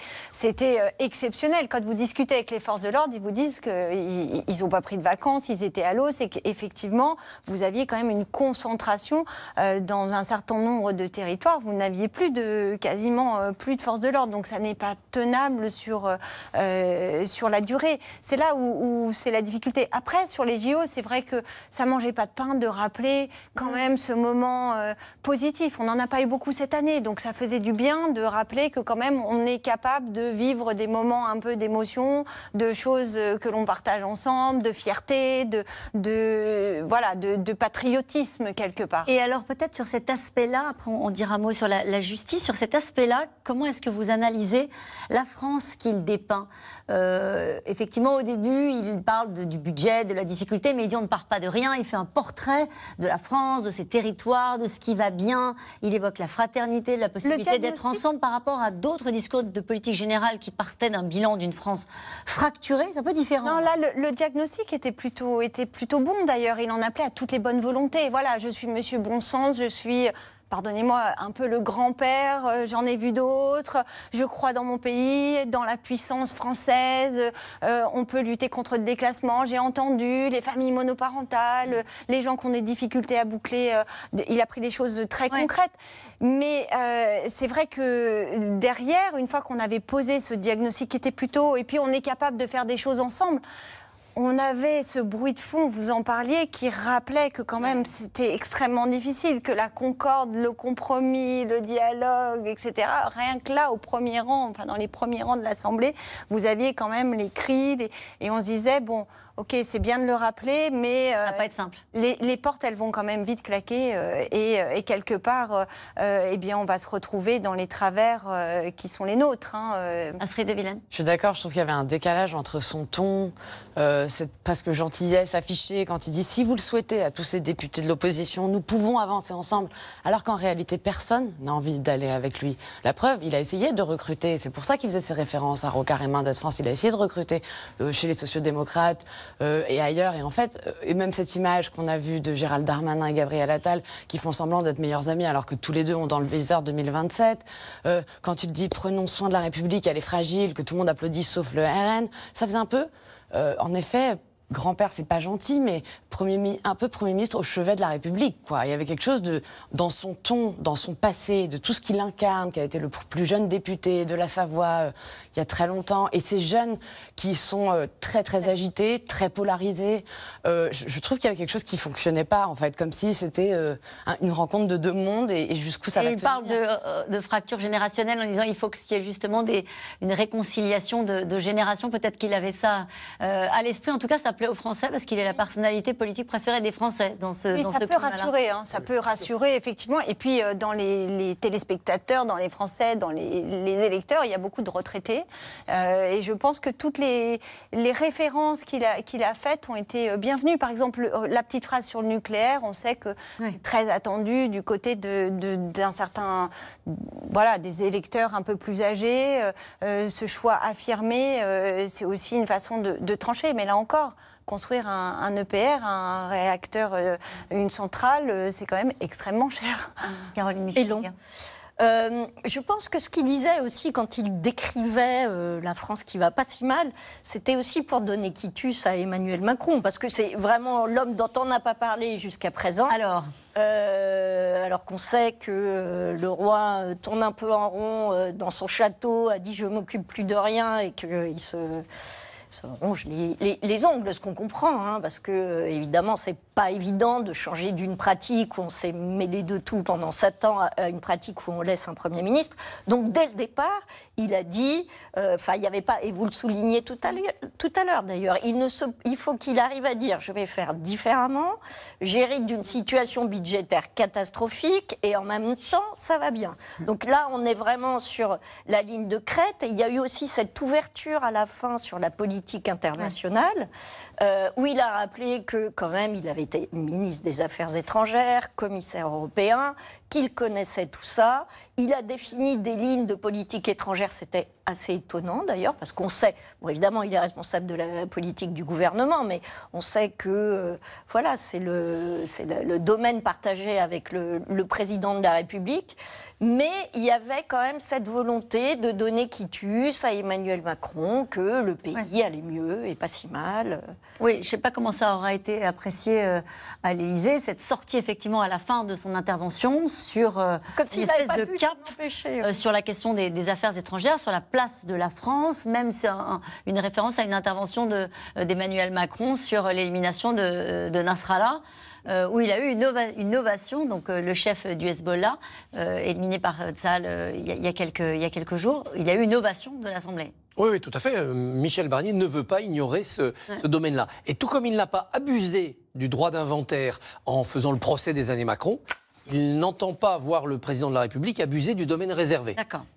euh, exceptionnel. Quand vous discutez avec les forces de l'ordre, ils vous disent qu'ils n'ont pas pris de vacances, ils étaient à l'eau. C'est qu'effectivement, vous aviez quand même une concentration euh, dans un certain nombre de territoires. Vous n'aviez plus de, quasiment euh, plus de forces de l'ordre. Donc ça n'est pas tenable sur, la durée. C'est là où, c'est la difficulté. Après, sur les JO, c'est vrai que ça mangeait pas de de rappeler quand mm. même ce moment euh, positif. On n'en a pas eu beaucoup cette année, donc ça faisait du bien de rappeler que quand même on est capable de vivre des moments un peu d'émotion, de choses euh, que l'on partage ensemble, de fierté, de, de voilà, de, patriotisme quelque part. Et alors peut-être sur cet aspect-là, après on dira un mot sur la, justice, sur cet aspect-là, comment est-ce que vous analysez la France qu'il dépeint euh, Effectivement, au début, il parle du budget, de la difficulté, mais il dit on ne part pas de rien, il fait un portrait de la France, de ses territoires, de ce qui va bien. Il évoque la fraternité, la possibilité d'être ensemble par rapport à d'autres discours de politique générale qui partaient d'un bilan d'une France fracturée. C'est un peu différent. Non, là, le, diagnostic était plutôt, était plutôt bon d'ailleurs. Il en appelait à toutes les bonnes volontés. Voilà, je suis monsieur bon sens, je suis pardonnez-moi, un peu le grand-père, euh, j'en ai vu d'autres, je crois dans mon pays, dans la puissance française, euh, on peut lutter contre le déclassement, j'ai entendu les familles monoparentales, les gens qui ont des difficultés à boucler, euh, il a pris des choses très concrètes. Mais c'est vrai que derrière, une fois qu'on avait posé ce diagnostic qui était plutôt, et puis on est capable de faire des choses ensemble, on avait ce bruit de fond, vous en parliez, qui rappelait que quand même c'était extrêmement difficile, que la concorde, le compromis, le dialogue, etc. Rien que là, au premier rang, enfin dans les premiers rangs de l'Assemblée, vous aviez quand même les cris, et on se disait, bon, ok, c'est bien de le rappeler, mais ça va euh, pas être simple. Les, portes, elles vont quand même vite claquer euh, euh, et, quelque part, eh bien, on va se retrouver dans les travers qui sont les nôtres. Hein, Astrid de Je suis d'accord. Je trouve qu'il y avait un décalage entre son ton, cette que gentillesse affichée quand il dit si vous le souhaitez à tous ces députés de l'opposition, nous pouvons avancer ensemble, alors qu'en réalité, personne n'a envie d'aller avec lui. La preuve, il a essayé de recruter. C'est pour ça qu'il faisait ses références à Rocard et Mendes France. Il a essayé de recruter chez les sociodémocrates, euh, et ailleurs. Et en fait, euh, et même cette image qu'on a vue de Gérald Darmanin et Gabriel Attal qui font semblant d'être meilleurs amis alors que tous les deux ont dans le viseur 2027. Euh, quand il dit prenons soin de la République, elle est fragile, que tout le monde applaudit sauf le RN, ça faisait un peu, en effet, grand-père, c'est pas gentil, mais un peu Premier ministre au chevet de la République. Quoi. Il y avait quelque chose de, dans son ton, dans son passé, de tout ce qu'il incarne, qui a été le plus jeune député de la Savoie euh, il y a très longtemps. Et ces jeunes qui sont euh, très, très agités, très polarisés, euh, je, trouve qu'il y avait quelque chose qui fonctionnait pas, en fait, comme si c'était une rencontre de deux mondes et, jusqu'où ça va il parle de, de, fracture générationnelle en disant il faut qu'il y ait justement une réconciliation de, de générations. Peut-être qu'il avait ça à l'esprit. En tout cas, rappeler aux Français parce qu'il est la personnalité politique préférée des Français dans ce. Et ça peut rassurer, hein, ça peut rassurer effectivement. Et puis euh, dans les, téléspectateurs, dans les Français, dans les, électeurs, il y a beaucoup de retraités. Euh, et je pense que toutes les, les références qu'il a, qu'il a faites ont été euh, bienvenues. Par exemple, la petite phrase sur le nucléaire, on sait que c'est très attendu du côté d'un certain, voilà, des électeurs un peu plus âgés. ce choix affirmé, c'est aussi une façon de trancher. Mais là encore, construire un, EPR, un réacteur, euh, une centrale, euh, c'est quand même extrêmement cher. Caroline Et long. Euh, je pense que ce qu'il disait aussi quand il décrivait la France qui va pas si mal, c'était aussi pour donner quitus à Emmanuel Macron, parce que c'est vraiment l'homme dont on n'a pas parlé jusqu'à présent. Alors alors qu'on sait que le roi tourne un peu en rond dans son château, a dit je m'occupe plus de rien et qu'il se ça ronge les, ongles, ce qu'on comprend, hein, parce que euh, évidemment, c'est pas évident de changer d'une pratique où on s'est mêlé de tout pendant sept ans à une pratique où on laisse un Premier ministre. Donc dès le départ, il a dit, euh, enfin, il n'y avait pas, et vous le soulignez tout à l'heure d'ailleurs, il, ne il faut qu'il arrive à dire, je vais faire différemment, j'hérite d'une situation budgétaire catastrophique, et en même temps, ça va bien. Donc là, on est vraiment sur la ligne de crête, et il y a eu aussi cette ouverture à la fin sur la politique politique internationale, euh, où il a rappelé que quand même il avait été ministre des Affaires étrangères, commissaire européen, qu'il connaissait tout ça. Il a défini des lignes de politique étrangère, c'était assez étonnant d'ailleurs, parce qu'on sait, bon, évidemment, il est responsable de la politique du gouvernement, mais on sait que euh, voilà, c'est le, le, le, domaine partagé avec le, président de la République. Mais il y avait quand même cette volonté de donner quitus à Emmanuel Macron que le pays allait mieux et pas si mal. Oui, je ne sais pas comment ça aura été apprécié euh, à l'Élysée, cette sortie effectivement à la fin de son intervention sur euh, Comme une espèce de cap sur la question des, des affaires étrangères, sur la de la France, même c'est une référence à une intervention euh, d'Emmanuel Macron sur euh, l'élimination de, euh, Nasrallah. où il a eu une, ovation, donc le chef du Hezbollah, éliminé par Tzal il y, a quelques jours, il y a eu une ovation de l'Assemblée. Oui, tout à fait. Michel Barnier ne veut pas ignorer ce, ce domaine-là. Et tout comme il n'a pas abusé du droit d'inventaire en faisant le procès des années Macron, il n'entend pas voir le président de la République abuser du domaine réservé.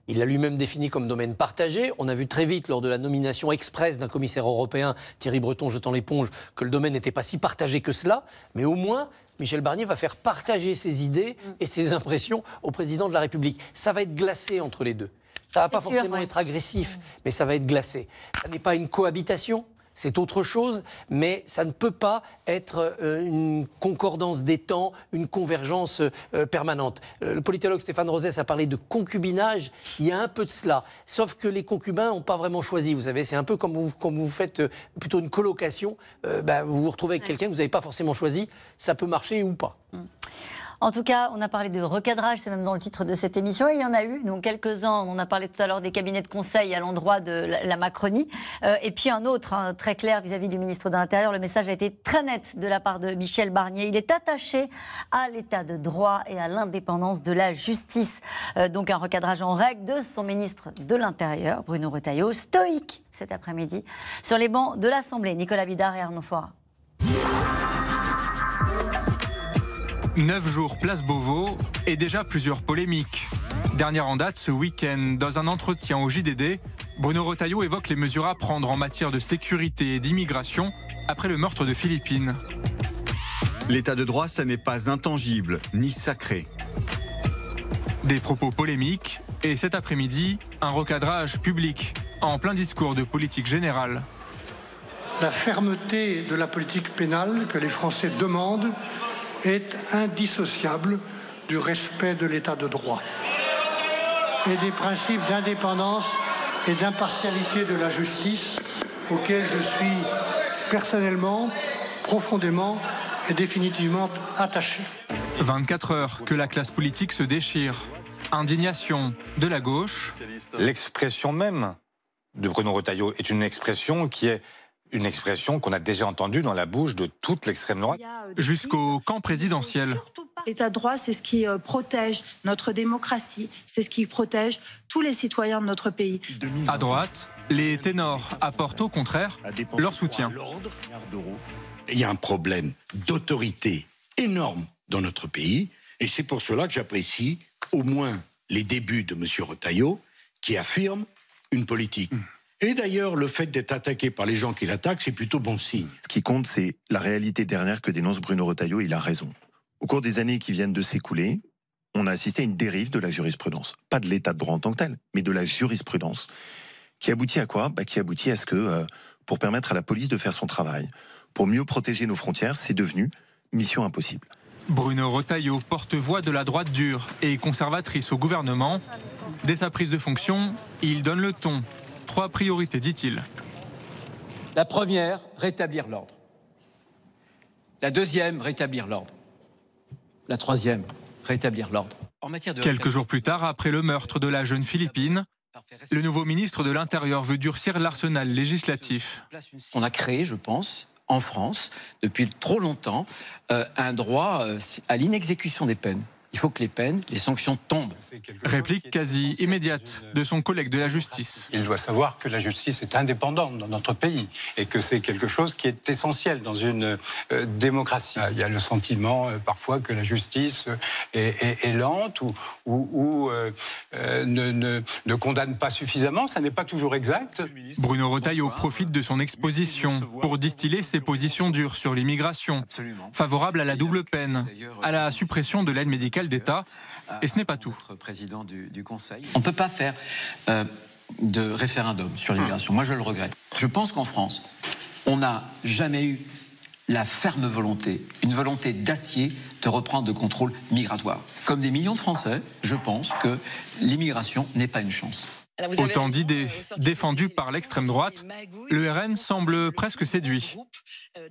Il l'a lui-même défini comme domaine partagé. On a vu très vite, lors de la nomination express d'un commissaire européen, Thierry Breton jetant l'éponge, que le domaine n'était pas si partagé que cela. Mais au moins, Michel Barnier va faire partager ses idées mm. et ses impressions au président de la République. Ça va être glacé entre les deux. Ça va pas forcément être agressif, mm. mais ça va être glacé. Ça n'est pas une cohabitation, c'est autre chose, mais ça ne peut pas être euh, une concordance des temps, une convergence euh, permanente. Euh, le politologue Stéphane Rosès a parlé de concubinage, il y a un peu de cela, sauf que les concubins n'ont pas vraiment choisi, vous savez, c'est un peu comme vous, quand vous faites plutôt une colocation, bah, vous vous retrouvez avec quelqu'un que vous n'avez pas forcément choisi, ça peut marcher ou pas. Mm. En tout cas, on a parlé de recadrage, c'est même dans le titre de cette émission, il y en a eu, donc quelques-uns. On a parlé tout à l'heure des cabinets de conseil à l'endroit de la Macronie. Euh, et puis un autre, hein, très clair vis-à-vis du ministre de l'Intérieur. Le message a été très net de la part de Michel Barnier. Il est attaché à l'état de droit et à l'indépendance de la justice. Euh, donc un recadrage en règle de son ministre de l'Intérieur, Bruno Retailleau, stoïque cet après-midi, sur les bancs de l'Assemblée. Nicolas Bidard et Arnaud Foire. Neuf jours place Beauvau et déjà plusieurs polémiques. Dernière en date ce week-end, dans un entretien au JDD, Bruno Retailleau évoque les mesures à prendre en matière de sécurité et d'immigration après le meurtre de Philippine. L'état de droit, ça n'est pas intangible ni sacré. Des propos polémiques et cet après-midi, un recadrage public en plein discours de politique générale. La fermeté de la politique pénale que les Français demandent est indissociable du respect de l'état de droit et des principes d'indépendance et d'impartialité de la justice auxquels je suis personnellement, profondément et définitivement attaché. 24 heures que la classe politique se déchire. Indignation de la gauche. L'expression même de Bruno Retailleau est une expression qui est une expression qu'on a déjà entendue dans la bouche de toute l'extrême droite. Jusqu'au camp présidentiel. L'État de droit, c'est ce qui euh, protège notre démocratie, c'est ce qui protège tous les citoyens de notre pays. À droite, les ténors apportent au contraire leur soutien. Il y a un problème d'autorité énorme dans notre pays, et c'est pour cela que j'apprécie au moins les débuts de M. Rotaillot qui affirme une politique hum. Et d'ailleurs, le fait d'être attaqué par les gens qui l'attaquent, c'est plutôt bon signe. Ce qui compte, c'est la réalité dernière que dénonce Bruno Retailleau, il a raison. Au cours des années qui viennent de s'écouler, on a assisté à une dérive de la jurisprudence. Pas de l'état de droit en tant que tel, mais de la jurisprudence. Qui aboutit à quoi bah, Qui aboutit à ce que, euh, pour permettre à la police de faire son travail, pour mieux protéger nos frontières, c'est devenu mission impossible. Bruno Retailleau, porte-voix de la droite dure et conservatrice au gouvernement, dès sa prise de fonction, il donne le ton Trois priorités, dit-il. La première, rétablir l'ordre. La deuxième, rétablir l'ordre. La troisième, rétablir l'ordre. Quelques jours plus tard, après le meurtre de la jeune Philippine, le nouveau ministre de l'Intérieur veut durcir l'arsenal législatif. On a créé, je pense, en France, depuis trop longtemps, euh, un droit euh, à l'inexécution des peines. Il faut que les peines, les sanctions tombent. Réplique quasi immédiate de son collègue de la justice. Il doit savoir que la justice est indépendante dans notre pays et que c'est quelque chose qui est essentiel dans une euh, démocratie. Il y a le sentiment euh, parfois que la justice euh, est, lente ou, ne, condamne pas suffisamment. Ça n'est pas toujours exact. Bruno Retailleau au profite de son exposition pour distiller ses positions dures sur l'immigration, favorable à la double peine, à la suppression de l'aide médicale d'État. Et ce n'est pas tout. Président du, On ne peut pas faire euh, de référendum sur l'immigration. Moi, je le regrette. Je pense qu'en France, on n'a jamais eu la ferme volonté, une volonté d'acier de reprendre le contrôle migratoire. Comme des millions de Français, je pense que l'immigration n'est pas une chance. Autant d'idées euh, défendues par euh, l'extrême droite, le RN semble euh, presque séduit.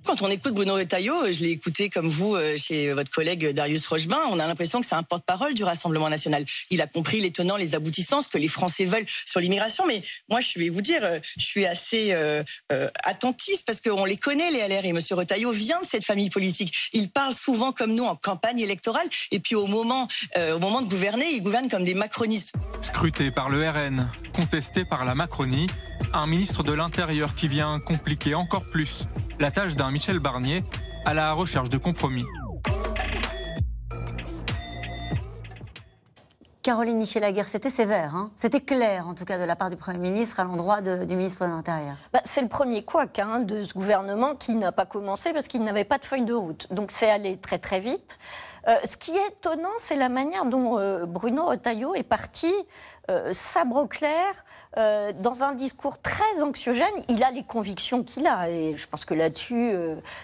Quand on écoute Bruno Retailleau, je l'ai écouté comme vous chez votre collègue Darius Rochebin, on a l'impression que c'est un porte-parole du Rassemblement national. Il a compris l'étonnant, les aboutissances que les Français veulent sur l'immigration. Mais moi, je vais vous dire, je suis assez attentiste parce qu'on les connaît, les LR. Et M. Retailleau vient de cette famille politique. Il parle souvent comme nous en campagne électorale. Et puis au moment, au moment de gouverner, il gouverne comme des macronistes. Scruté par le RN, contesté par la Macronie, un ministre de l'Intérieur qui vient compliquer encore plus la tâche d'un Michel Barnier à la recherche de compromis. Caroline Michel-Aguerre, c'était sévère, hein. c'était clair en tout cas de la part du Premier ministre à l'endroit du ministre de l'Intérieur. Bah, c'est le premier couac hein, de ce gouvernement qui n'a pas commencé parce qu'il n'avait pas de feuille de route. Donc c'est allé très très vite. Euh, ce qui est étonnant, c'est la manière dont euh, Bruno Retailleau est parti, euh, sabre clair, euh, dans un discours très anxiogène. Il a les convictions qu'il a, et je pense que là-dessus,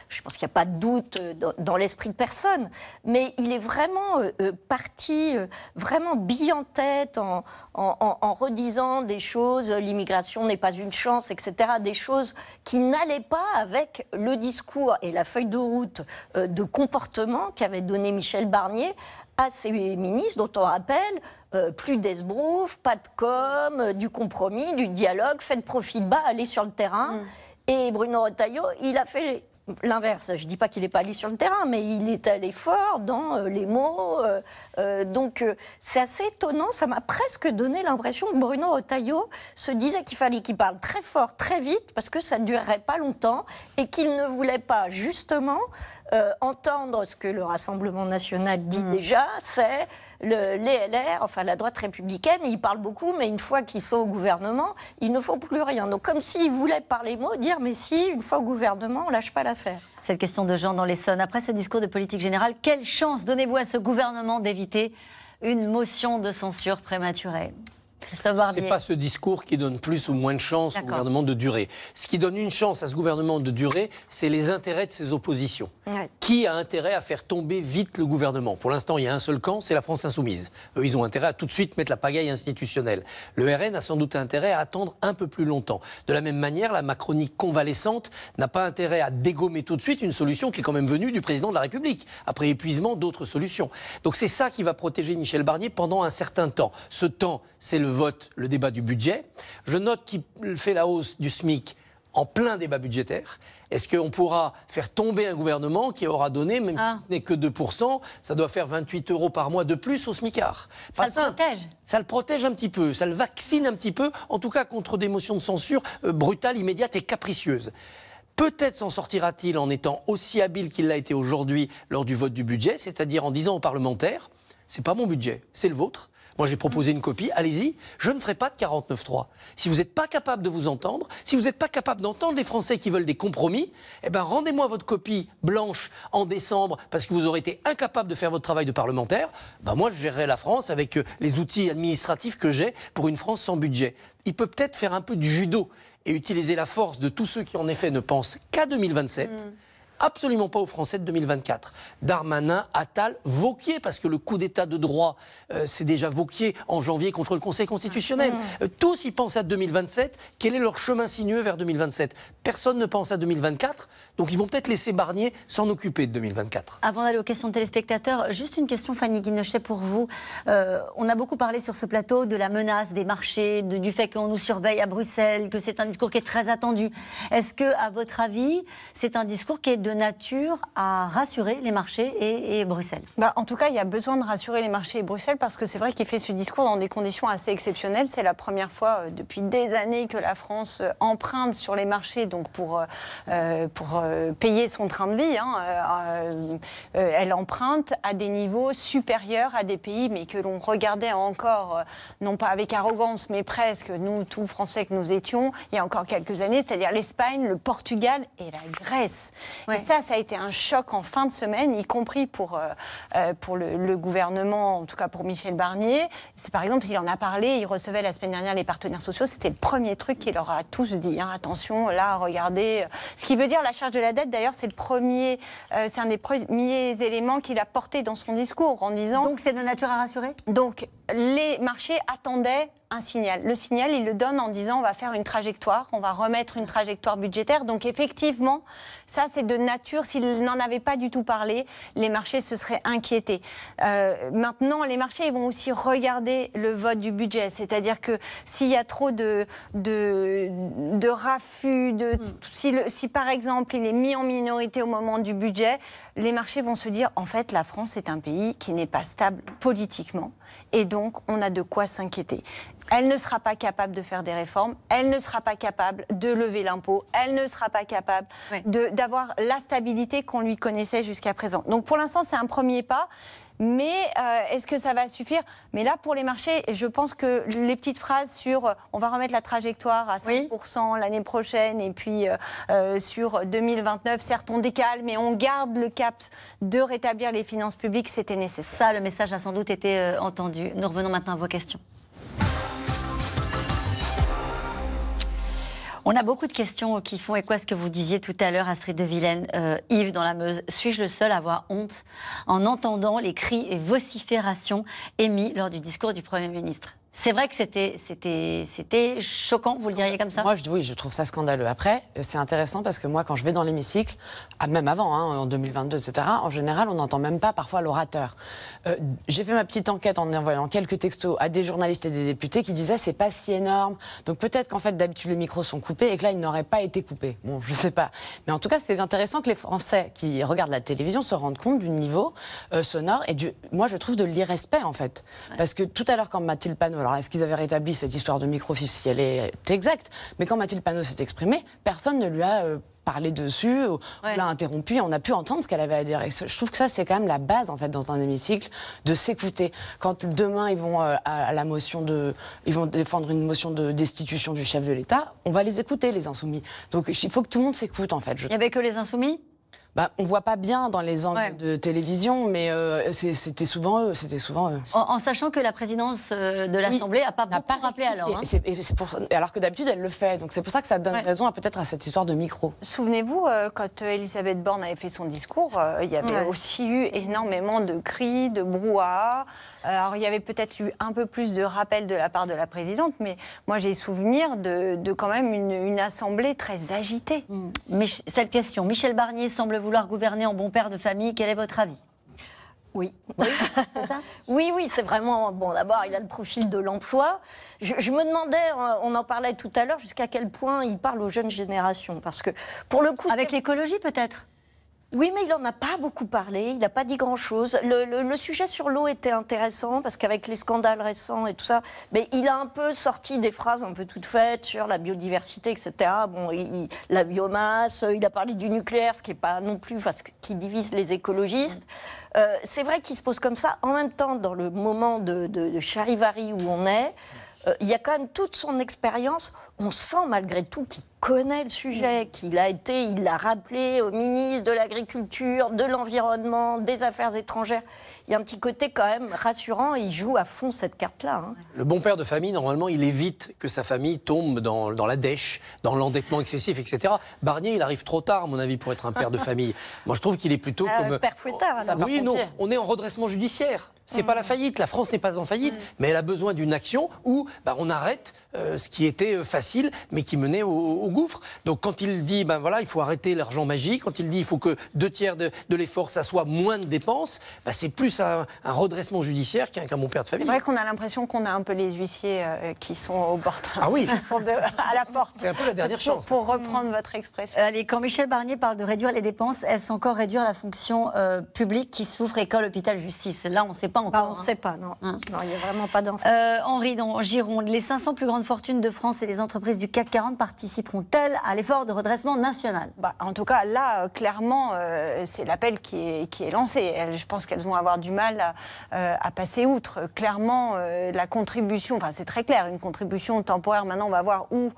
je pense qu'il n'y a pas de doute dans, l'esprit de personne. Mais il est vraiment parti, vraiment bille en tête, en, en redisant des choses, l'immigration n'est pas une chance, etc., des choses qui n'allaient pas avec le discours et la feuille de route de comportement qu'avait donné Michel Michel Barnier à ses ministres, dont on rappelle euh, plus d'esbrouf, pas de com, euh, du compromis, du dialogue, faites profit bas, allez sur le terrain. Mm. Et Bruno Retailleau, il a fait l'inverse. Je ne dis pas qu'il n'est pas allé sur le terrain, mais il est allé fort dans euh, les mots. donc c'est assez étonnant. Ça m'a presque donné l'impression que Bruno Retailleau se disait qu'il fallait qu'il parle très fort, très vite, parce que ça ne durerait pas longtemps, et qu'il ne voulait pas justement euh, entendre ce que le Rassemblement national dit mm. déjà, c'est l'ELR, enfin la droite républicaine, ils parlent beaucoup, mais une fois qu'ils sont au gouvernement, il ne font plus rien. Donc comme s'ils voulaient par les mots dire, mais si, une fois au gouvernement, on lâche pas l'affaire. Cette question de Jean dans les l'Essonne, après ce discours de politique générale, quelle chance donnez-vous à ce gouvernement d'éviter une motion de censure prématurée c'est n'est pas ce discours qui donne plus ou moins de chance au gouvernement de durer. Ce qui donne une chance à ce gouvernement de durer, c'est les intérêts de ses oppositions. Qui a intérêt à faire tomber vite le gouvernement Pour l'instant, il y a un seul camp, c'est la France insoumise. Eux, ils ont intérêt à tout de suite mettre la pagaille institutionnelle. Le RN a sans doute intérêt à attendre un peu plus longtemps. De la même manière, la Macronie convalescente n'a pas intérêt à dégommer tout de suite une solution qui est quand même venue du président de la République, après épuisement d'autres solutions. Donc c'est ça qui va protéger Michel Barnier pendant un certain temps. Ce temps, c'est le vote le débat du budget. Je note qu'il fait la hausse du SMIC en plein débat budgétaire. Est-ce qu'on pourra faire tomber un gouvernement qui aura donné, même si ah. ce n'est que 2%, ça doit faire 28 euros par mois de plus au SMICAR Ça le protège Ça le protège un petit peu, ça le vaccine un petit peu, en tout cas contre des motions de censure euh, brutales, immédiates et capricieuses. Peut-être s'en sortira-t-il en étant aussi habile qu'il l'a été aujourd'hui lors du vote du budget, c'est-à-dire en disant aux parlementaires, c'est pas mon budget, c'est le vôtre, moi, j'ai proposé une copie. Allez-y, je ne ferai pas de 49.3. Si vous n'êtes pas capable de vous entendre, si vous n'êtes pas capable d'entendre les Français qui veulent des compromis, eh ben, rendez-moi votre copie blanche en décembre parce que vous aurez été incapable de faire votre travail de parlementaire. Ben, moi, je gérerai la France avec euh, les outils administratifs que j'ai pour une France sans budget. Il peut peut-être faire un peu du judo et utiliser la force de tous ceux qui, en effet, ne pensent qu'à 2027 absolument pas aux Français de 2024. Darmanin, Attal, Vauquier, parce que le coup d'État de droit, s'est euh, c'est déjà Vauquier en janvier contre le Conseil constitutionnel. Ah, ah. Euh, tous y pensent à 2027. Quel est leur chemin sinueux vers 2027 Personne ne pense à 2024, donc ils vont peut-être laisser Barnier s'en occuper de 2024. Avant d'aller aux questions de téléspectateurs, juste une question, Fanny Guinochet, pour vous. Euh, on a beaucoup parlé sur ce plateau de la menace des marchés, du fait qu'on nous surveille à Bruxelles, que c'est un discours qui est très attendu. Est-ce que, à votre avis, c'est un discours qui est de nature à rassurer les marchés et, Bruxelles bah, En tout cas, il y a besoin de rassurer les marchés et Bruxelles parce que c'est vrai qu'il fait ce discours dans des conditions assez exceptionnelles. C'est la première fois euh, depuis des années que la France euh, emprunte sur les marchés donc pour, euh, pour payer son train de vie. Hein, elle emprunte à des niveaux supérieurs à des pays, mais que l'on regardait encore, non pas avec arrogance, mais presque, nous, tous Français que nous étions, il y a encore quelques années, c'est-à-dire l'Espagne, le Portugal et la Grèce ça, ça a été un choc en fin de semaine, y compris pour, euh, euh, pour le, gouvernement, en tout cas pour Michel Barnier. C'est par exemple, il en a parlé, il recevait la semaine dernière les partenaires sociaux, c'était le premier truc qu'il leur a tous dit. Hein. Attention, là, regardez. Euh. Ce qui veut dire la charge de la dette, d'ailleurs, c'est le premier, c'est un des premiers éléments qu'il a porté dans son discours en disant. Donc c'est de nature à rassurer Donc les marchés attendaient un signal. Le signal, il le donne en disant on va faire une trajectoire, on va remettre une trajectoire budgétaire. Donc effectivement, ça c'est de nature. S'il n'en avait pas du tout parlé, les marchés se seraient inquiétés. Euh, maintenant, les marchés ils vont aussi regarder le vote du budget. C'est-à-dire que s'il y a trop de, de, raffus, de, hmm. si par exemple il est mis en minorité au moment du budget, les marchés vont se dire en fait la France est un pays qui n'est pas stable politiquement et donc on a de quoi s'inquiéter. Elle ne sera pas capable de faire des réformes, elle ne sera pas capable de lever l'impôt, elle ne sera pas capable d'avoir la stabilité qu'on lui connaissait jusqu'à présent. Donc pour l'instant, c'est un premier pas. Mais euh, est-ce que ça va suffire Mais là, pour les marchés, je pense que les petites phrases sur euh, on va remettre la trajectoire à 5% l'année prochaine et puis euh, sur 2029, certes, on décale, mais on garde le cap de rétablir les finances publiques, c'était nécessaire. Ça, le message a sans doute été entendu. Nous revenons maintenant à vos questions. On a beaucoup de questions qui font écho à ce que vous disiez tout à l'heure, Astrid de Vilaine, euh, Yves dans la Meuse. Suis-je le seul à avoir honte en entendant les cris et vociférations émis lors du discours du Premier ministre c'est vrai que c'était, c'était, c'était choquant, vous le diriez comme ça Moi, oui, je trouve ça scandaleux. Après, euh, c'est intéressant parce que moi, quand je vais dans l'hémicycle, ah, même avant, hein, en 2022, etc., en général, on n'entend même pas parfois l'orateur. Euh, j'ai fait ma petite enquête en envoyant quelques textos à des journalistes et des députés qui disaient c'est pas si énorme. Donc peut-être qu'en fait, d'habitude, les micros sont coupés et que là, ils n'auraient pas été coupés. Bon, je sais pas. Mais en tout cas, c'est intéressant que les Français qui regardent la télévision se rendent compte du niveau euh, sonore et du, moi, je trouve de l'irrespect, en fait. Parce que tout à l'heure, quand Mathilde Panot, alors est-ce qu'ils avaient rétabli cette histoire de micro si elle est exacte, mais quand Mathilde Panot s'est exprimée, personne ne lui a euh, parler dessus, l'a interrompu, on a pu entendre ce qu'elle avait à dire. Et je trouve que ça, c'est quand même la base, en fait, dans un hémicycle, de s'écouter. Quand demain, ils vont euh, à la motion de. Ils vont défendre une motion de destitution du chef de l'État, on va les écouter, les insoumis. Donc il faut que tout le monde s'écoute, en fait. Il n'y avait que les insoumis bah, on voit pas bien dans les angles de télévision, mais euh, c'était souvent eux, c'était souvent En, sachant que la présidence euh, de l'Assemblée n'a pas beaucoup rappelé alors. Hein. Et pour, alors que d'habitude elle le fait, donc c'est pour ça que ça donne raison à peut-être à cette histoire de micro. Souvenez-vous euh, quand Elisabeth Borne avait fait son discours, il y avait aussi eu énormément de cris, de brouhaha. Alors il y avait peut-être eu un peu plus de rappel de la part de la présidente, mais moi j'ai souvenir de, quand même une, assemblée très agitée. Mais mm. cette question, Michel Barnier semble vouloir gouverner en bon père de famille. Quel est votre avis oui. Oui, c'est Oui, oui, c'est vraiment. Bon, d'abord, il a le profil de l'emploi. Je, je, me demandais, on en parlait tout à l'heure, jusqu'à quel point il parle aux jeunes générations. Parce que, pour le coup. Avec l'écologie, peut-être oui, mais il n'en a pas beaucoup parlé, il n'a pas dit grand-chose. Le, sujet sur l'eau était intéressant parce qu'avec les scandales récents et tout ça, mais il a un peu sorti des phrases un peu toutes faites sur la biodiversité, etc. Bon, la biomasse, euh, il a parlé du nucléaire, ce qui n'est pas non plus, ce qui divise les écologistes. Euh, c'est vrai qu'il se pose comme ça. En même temps, dans le moment de, charivari où on est, euh, il y a quand même toute son expérience. On sent malgré tout qu'il connaît le sujet, mm. qu'il a été, il l'a rappelé au ministre de l'Agriculture, de l'Environnement, des Affaires étrangères. Il y a un petit côté quand même rassurant, il joue à fond cette carte-là. Hein. Le bon père de famille, normalement, il évite que sa famille tombe dans, la dèche, dans l'endettement excessif, etc. Barnier, il arrive trop tard, à mon avis, pour être un père de famille. Moi, je trouve qu'il est plutôt euh, comme... Père fouettard, ça, Oui, non, on est en redressement judiciaire. C'est pas la mm. faillite. La France n'est pas en faillite, mm. mais elle a besoin d'une action où bah, on arrête euh, ce qui était euh, facile, mais qui menait au, gouffre. Donc quand il dit, ben voilà, il faut arrêter l'argent magique, quand il dit, il faut que deux tiers de, l'effort, ça soit moins de dépenses, bah, c'est plus un, redressement judiciaire qu'un qu père de famille. C'est vrai qu'on a l'impression qu'on a un peu les huissiers euh, qui sont au bord, ah oui. à la porte. C'est un peu la dernière chance. Pour, reprendre votre expression. Allez, quand Michel Barnier parle de réduire les dépenses, est-ce encore réduire la fonction publique qui souffre école, hôpital, justice Là, on sait bah, on ne hein. sait pas, non. Hein. il n'y a vraiment pas d'enfants. Euh, Henri, dans Gironde, les 500 plus grandes fortunes de France et les entreprises du CAC 40 participeront-elles à l'effort de redressement national bah, En tout cas, là, euh, clairement, euh, c'est l'appel qui est, qui est lancé. je pense qu'elles vont avoir du mal à, euh, passer outre. Clairement, la contribution, enfin c'est très clair, une contribution temporaire, maintenant on va voir où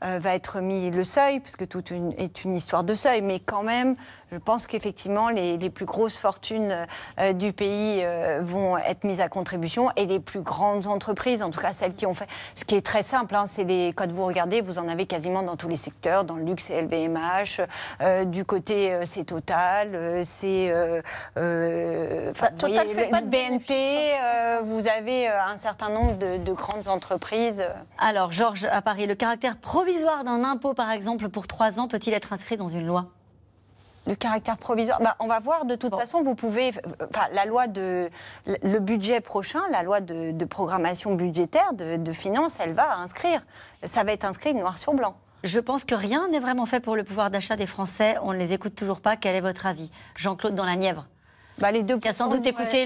va être mis le seuil, puisque tout une, est une histoire de seuil, mais quand même, je pense qu'effectivement, les, plus grosses fortunes euh, du pays euh, vont être mises à contribution et les plus grandes entreprises, en tout cas celles qui ont fait. Ce qui est très simple, hein, c'est les codes, vous regardez, vous en avez quasiment dans tous les secteurs, dans le luxe et LVMH, euh, du côté c'est Total, c'est. Bah, Total fait pas de BNP, hein. vous avez un certain nombre de, de grandes entreprises. Alors, Georges, à Paris, le caractère provisoire d'un impôt, par exemple, pour trois ans, peut-il être inscrit dans une loi le caractère provisoire. Bah, on va voir. De toute façon, vous pouvez. Euh, la loi de le budget prochain, la loi de, programmation budgétaire de, de finances, elle va inscrire. Ça va être inscrit noir sur blanc. Je pense que rien n'est vraiment fait pour le pouvoir d'achat des Français. On ne les écoute toujours pas. Quel est votre avis, Jean-Claude dans la Nièvre bah, les 2 a sans doute écouté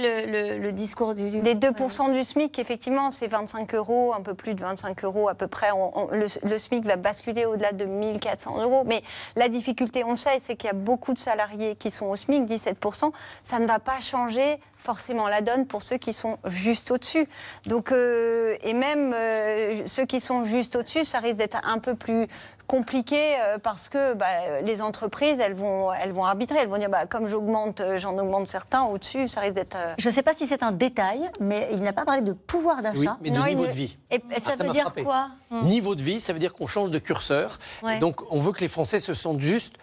le, discours du. Les 2 euh, du SMIC, effectivement, c'est 25 euros, un peu plus de 25 euros à peu près. le, SMIC va basculer au-delà de 1400 euros. Mais la difficulté, on le sait, c'est qu'il y a beaucoup de salariés qui sont au SMIC, 17%. Ça ne va pas changer forcément la donne pour ceux qui sont juste au-dessus. Donc, euh, et même euh, ceux qui sont juste au-dessus, ça risque d'être un peu plus compliqué euh, parce que bah, les entreprises, elles vont, elles vont arbitrer. Elles vont dire, bah, comme j'augmente, euh, j'en augmente certains au-dessus, ça risque d'être... Euh, Je ne sais pas si c'est un détail, mais il n'a pas parlé de pouvoir d'achat. mais de niveau de vie. Et, ah, ça, veut dire quoi hmm. Niveau de vie, ça veut dire qu'on change de curseur. Donc, on veut que les Français se sentent juste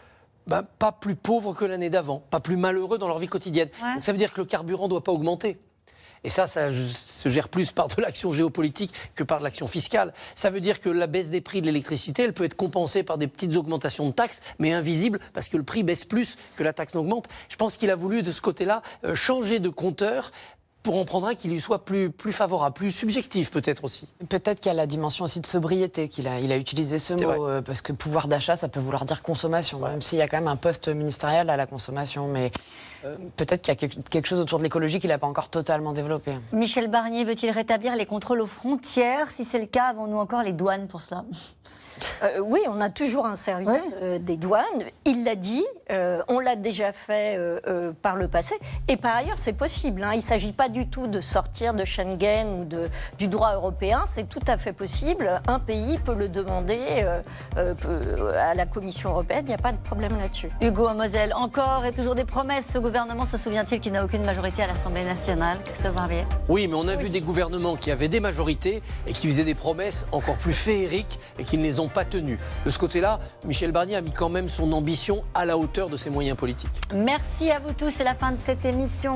bah, pas plus pauvres que l'année d'avant, pas plus malheureux dans leur vie quotidienne. Donc ça veut dire que le carburant doit pas augmenter. Et ça, ça se gère plus par de l'action géopolitique que par de l'action fiscale. Ça veut dire que la baisse des prix de l'électricité, elle peut être compensée par des petites augmentations de taxes, mais invisibles, parce que le prix baisse plus que la taxe n'augmente. Je pense qu'il a voulu, de ce côté-là, euh, changer de compteur pour en prendre un qui lui soit plus, plus favorable, plus subjectif peut-être aussi. Peut-être qu'il y a la dimension aussi de sobriété qu'il a, il utilisé ce mot, euh, parce que pouvoir d'achat, ça peut vouloir dire consommation, même s'il y a quand même un poste ministériel à la consommation, mais euh, peut-être qu'il y a quelque, chose autour de l'écologie qu'il n'a pas encore totalement développé. Michel Barnier veut-il rétablir les contrôles aux frontières Si c'est le cas, avons-nous encore les douanes pour cela euh, oui, on a toujours un service euh, des douanes. Il l'a dit, euh, on l'a déjà fait par le passé. Et par ailleurs, c'est possible. Hein. Il ne s'agit pas du tout de sortir de Schengen ou de, du droit européen. C'est tout à fait possible. Un pays peut le demander à la Commission européenne. Il n'y a pas de problème là-dessus. Hugo Amosel, encore et toujours des promesses. Ce gouvernement se souvient-il qu'il n'a aucune majorité à l'Assemblée nationale Christophe Barbier Oui, mais on a vu des gouvernements qui avaient des majorités et qui faisaient des promesses encore plus féeriques et qui ne les ont pas tenu. De ce côté-là, Michel Barnier a mis quand même son ambition à la hauteur de ses moyens politiques. Merci à vous tous. C'est la fin de cette émission.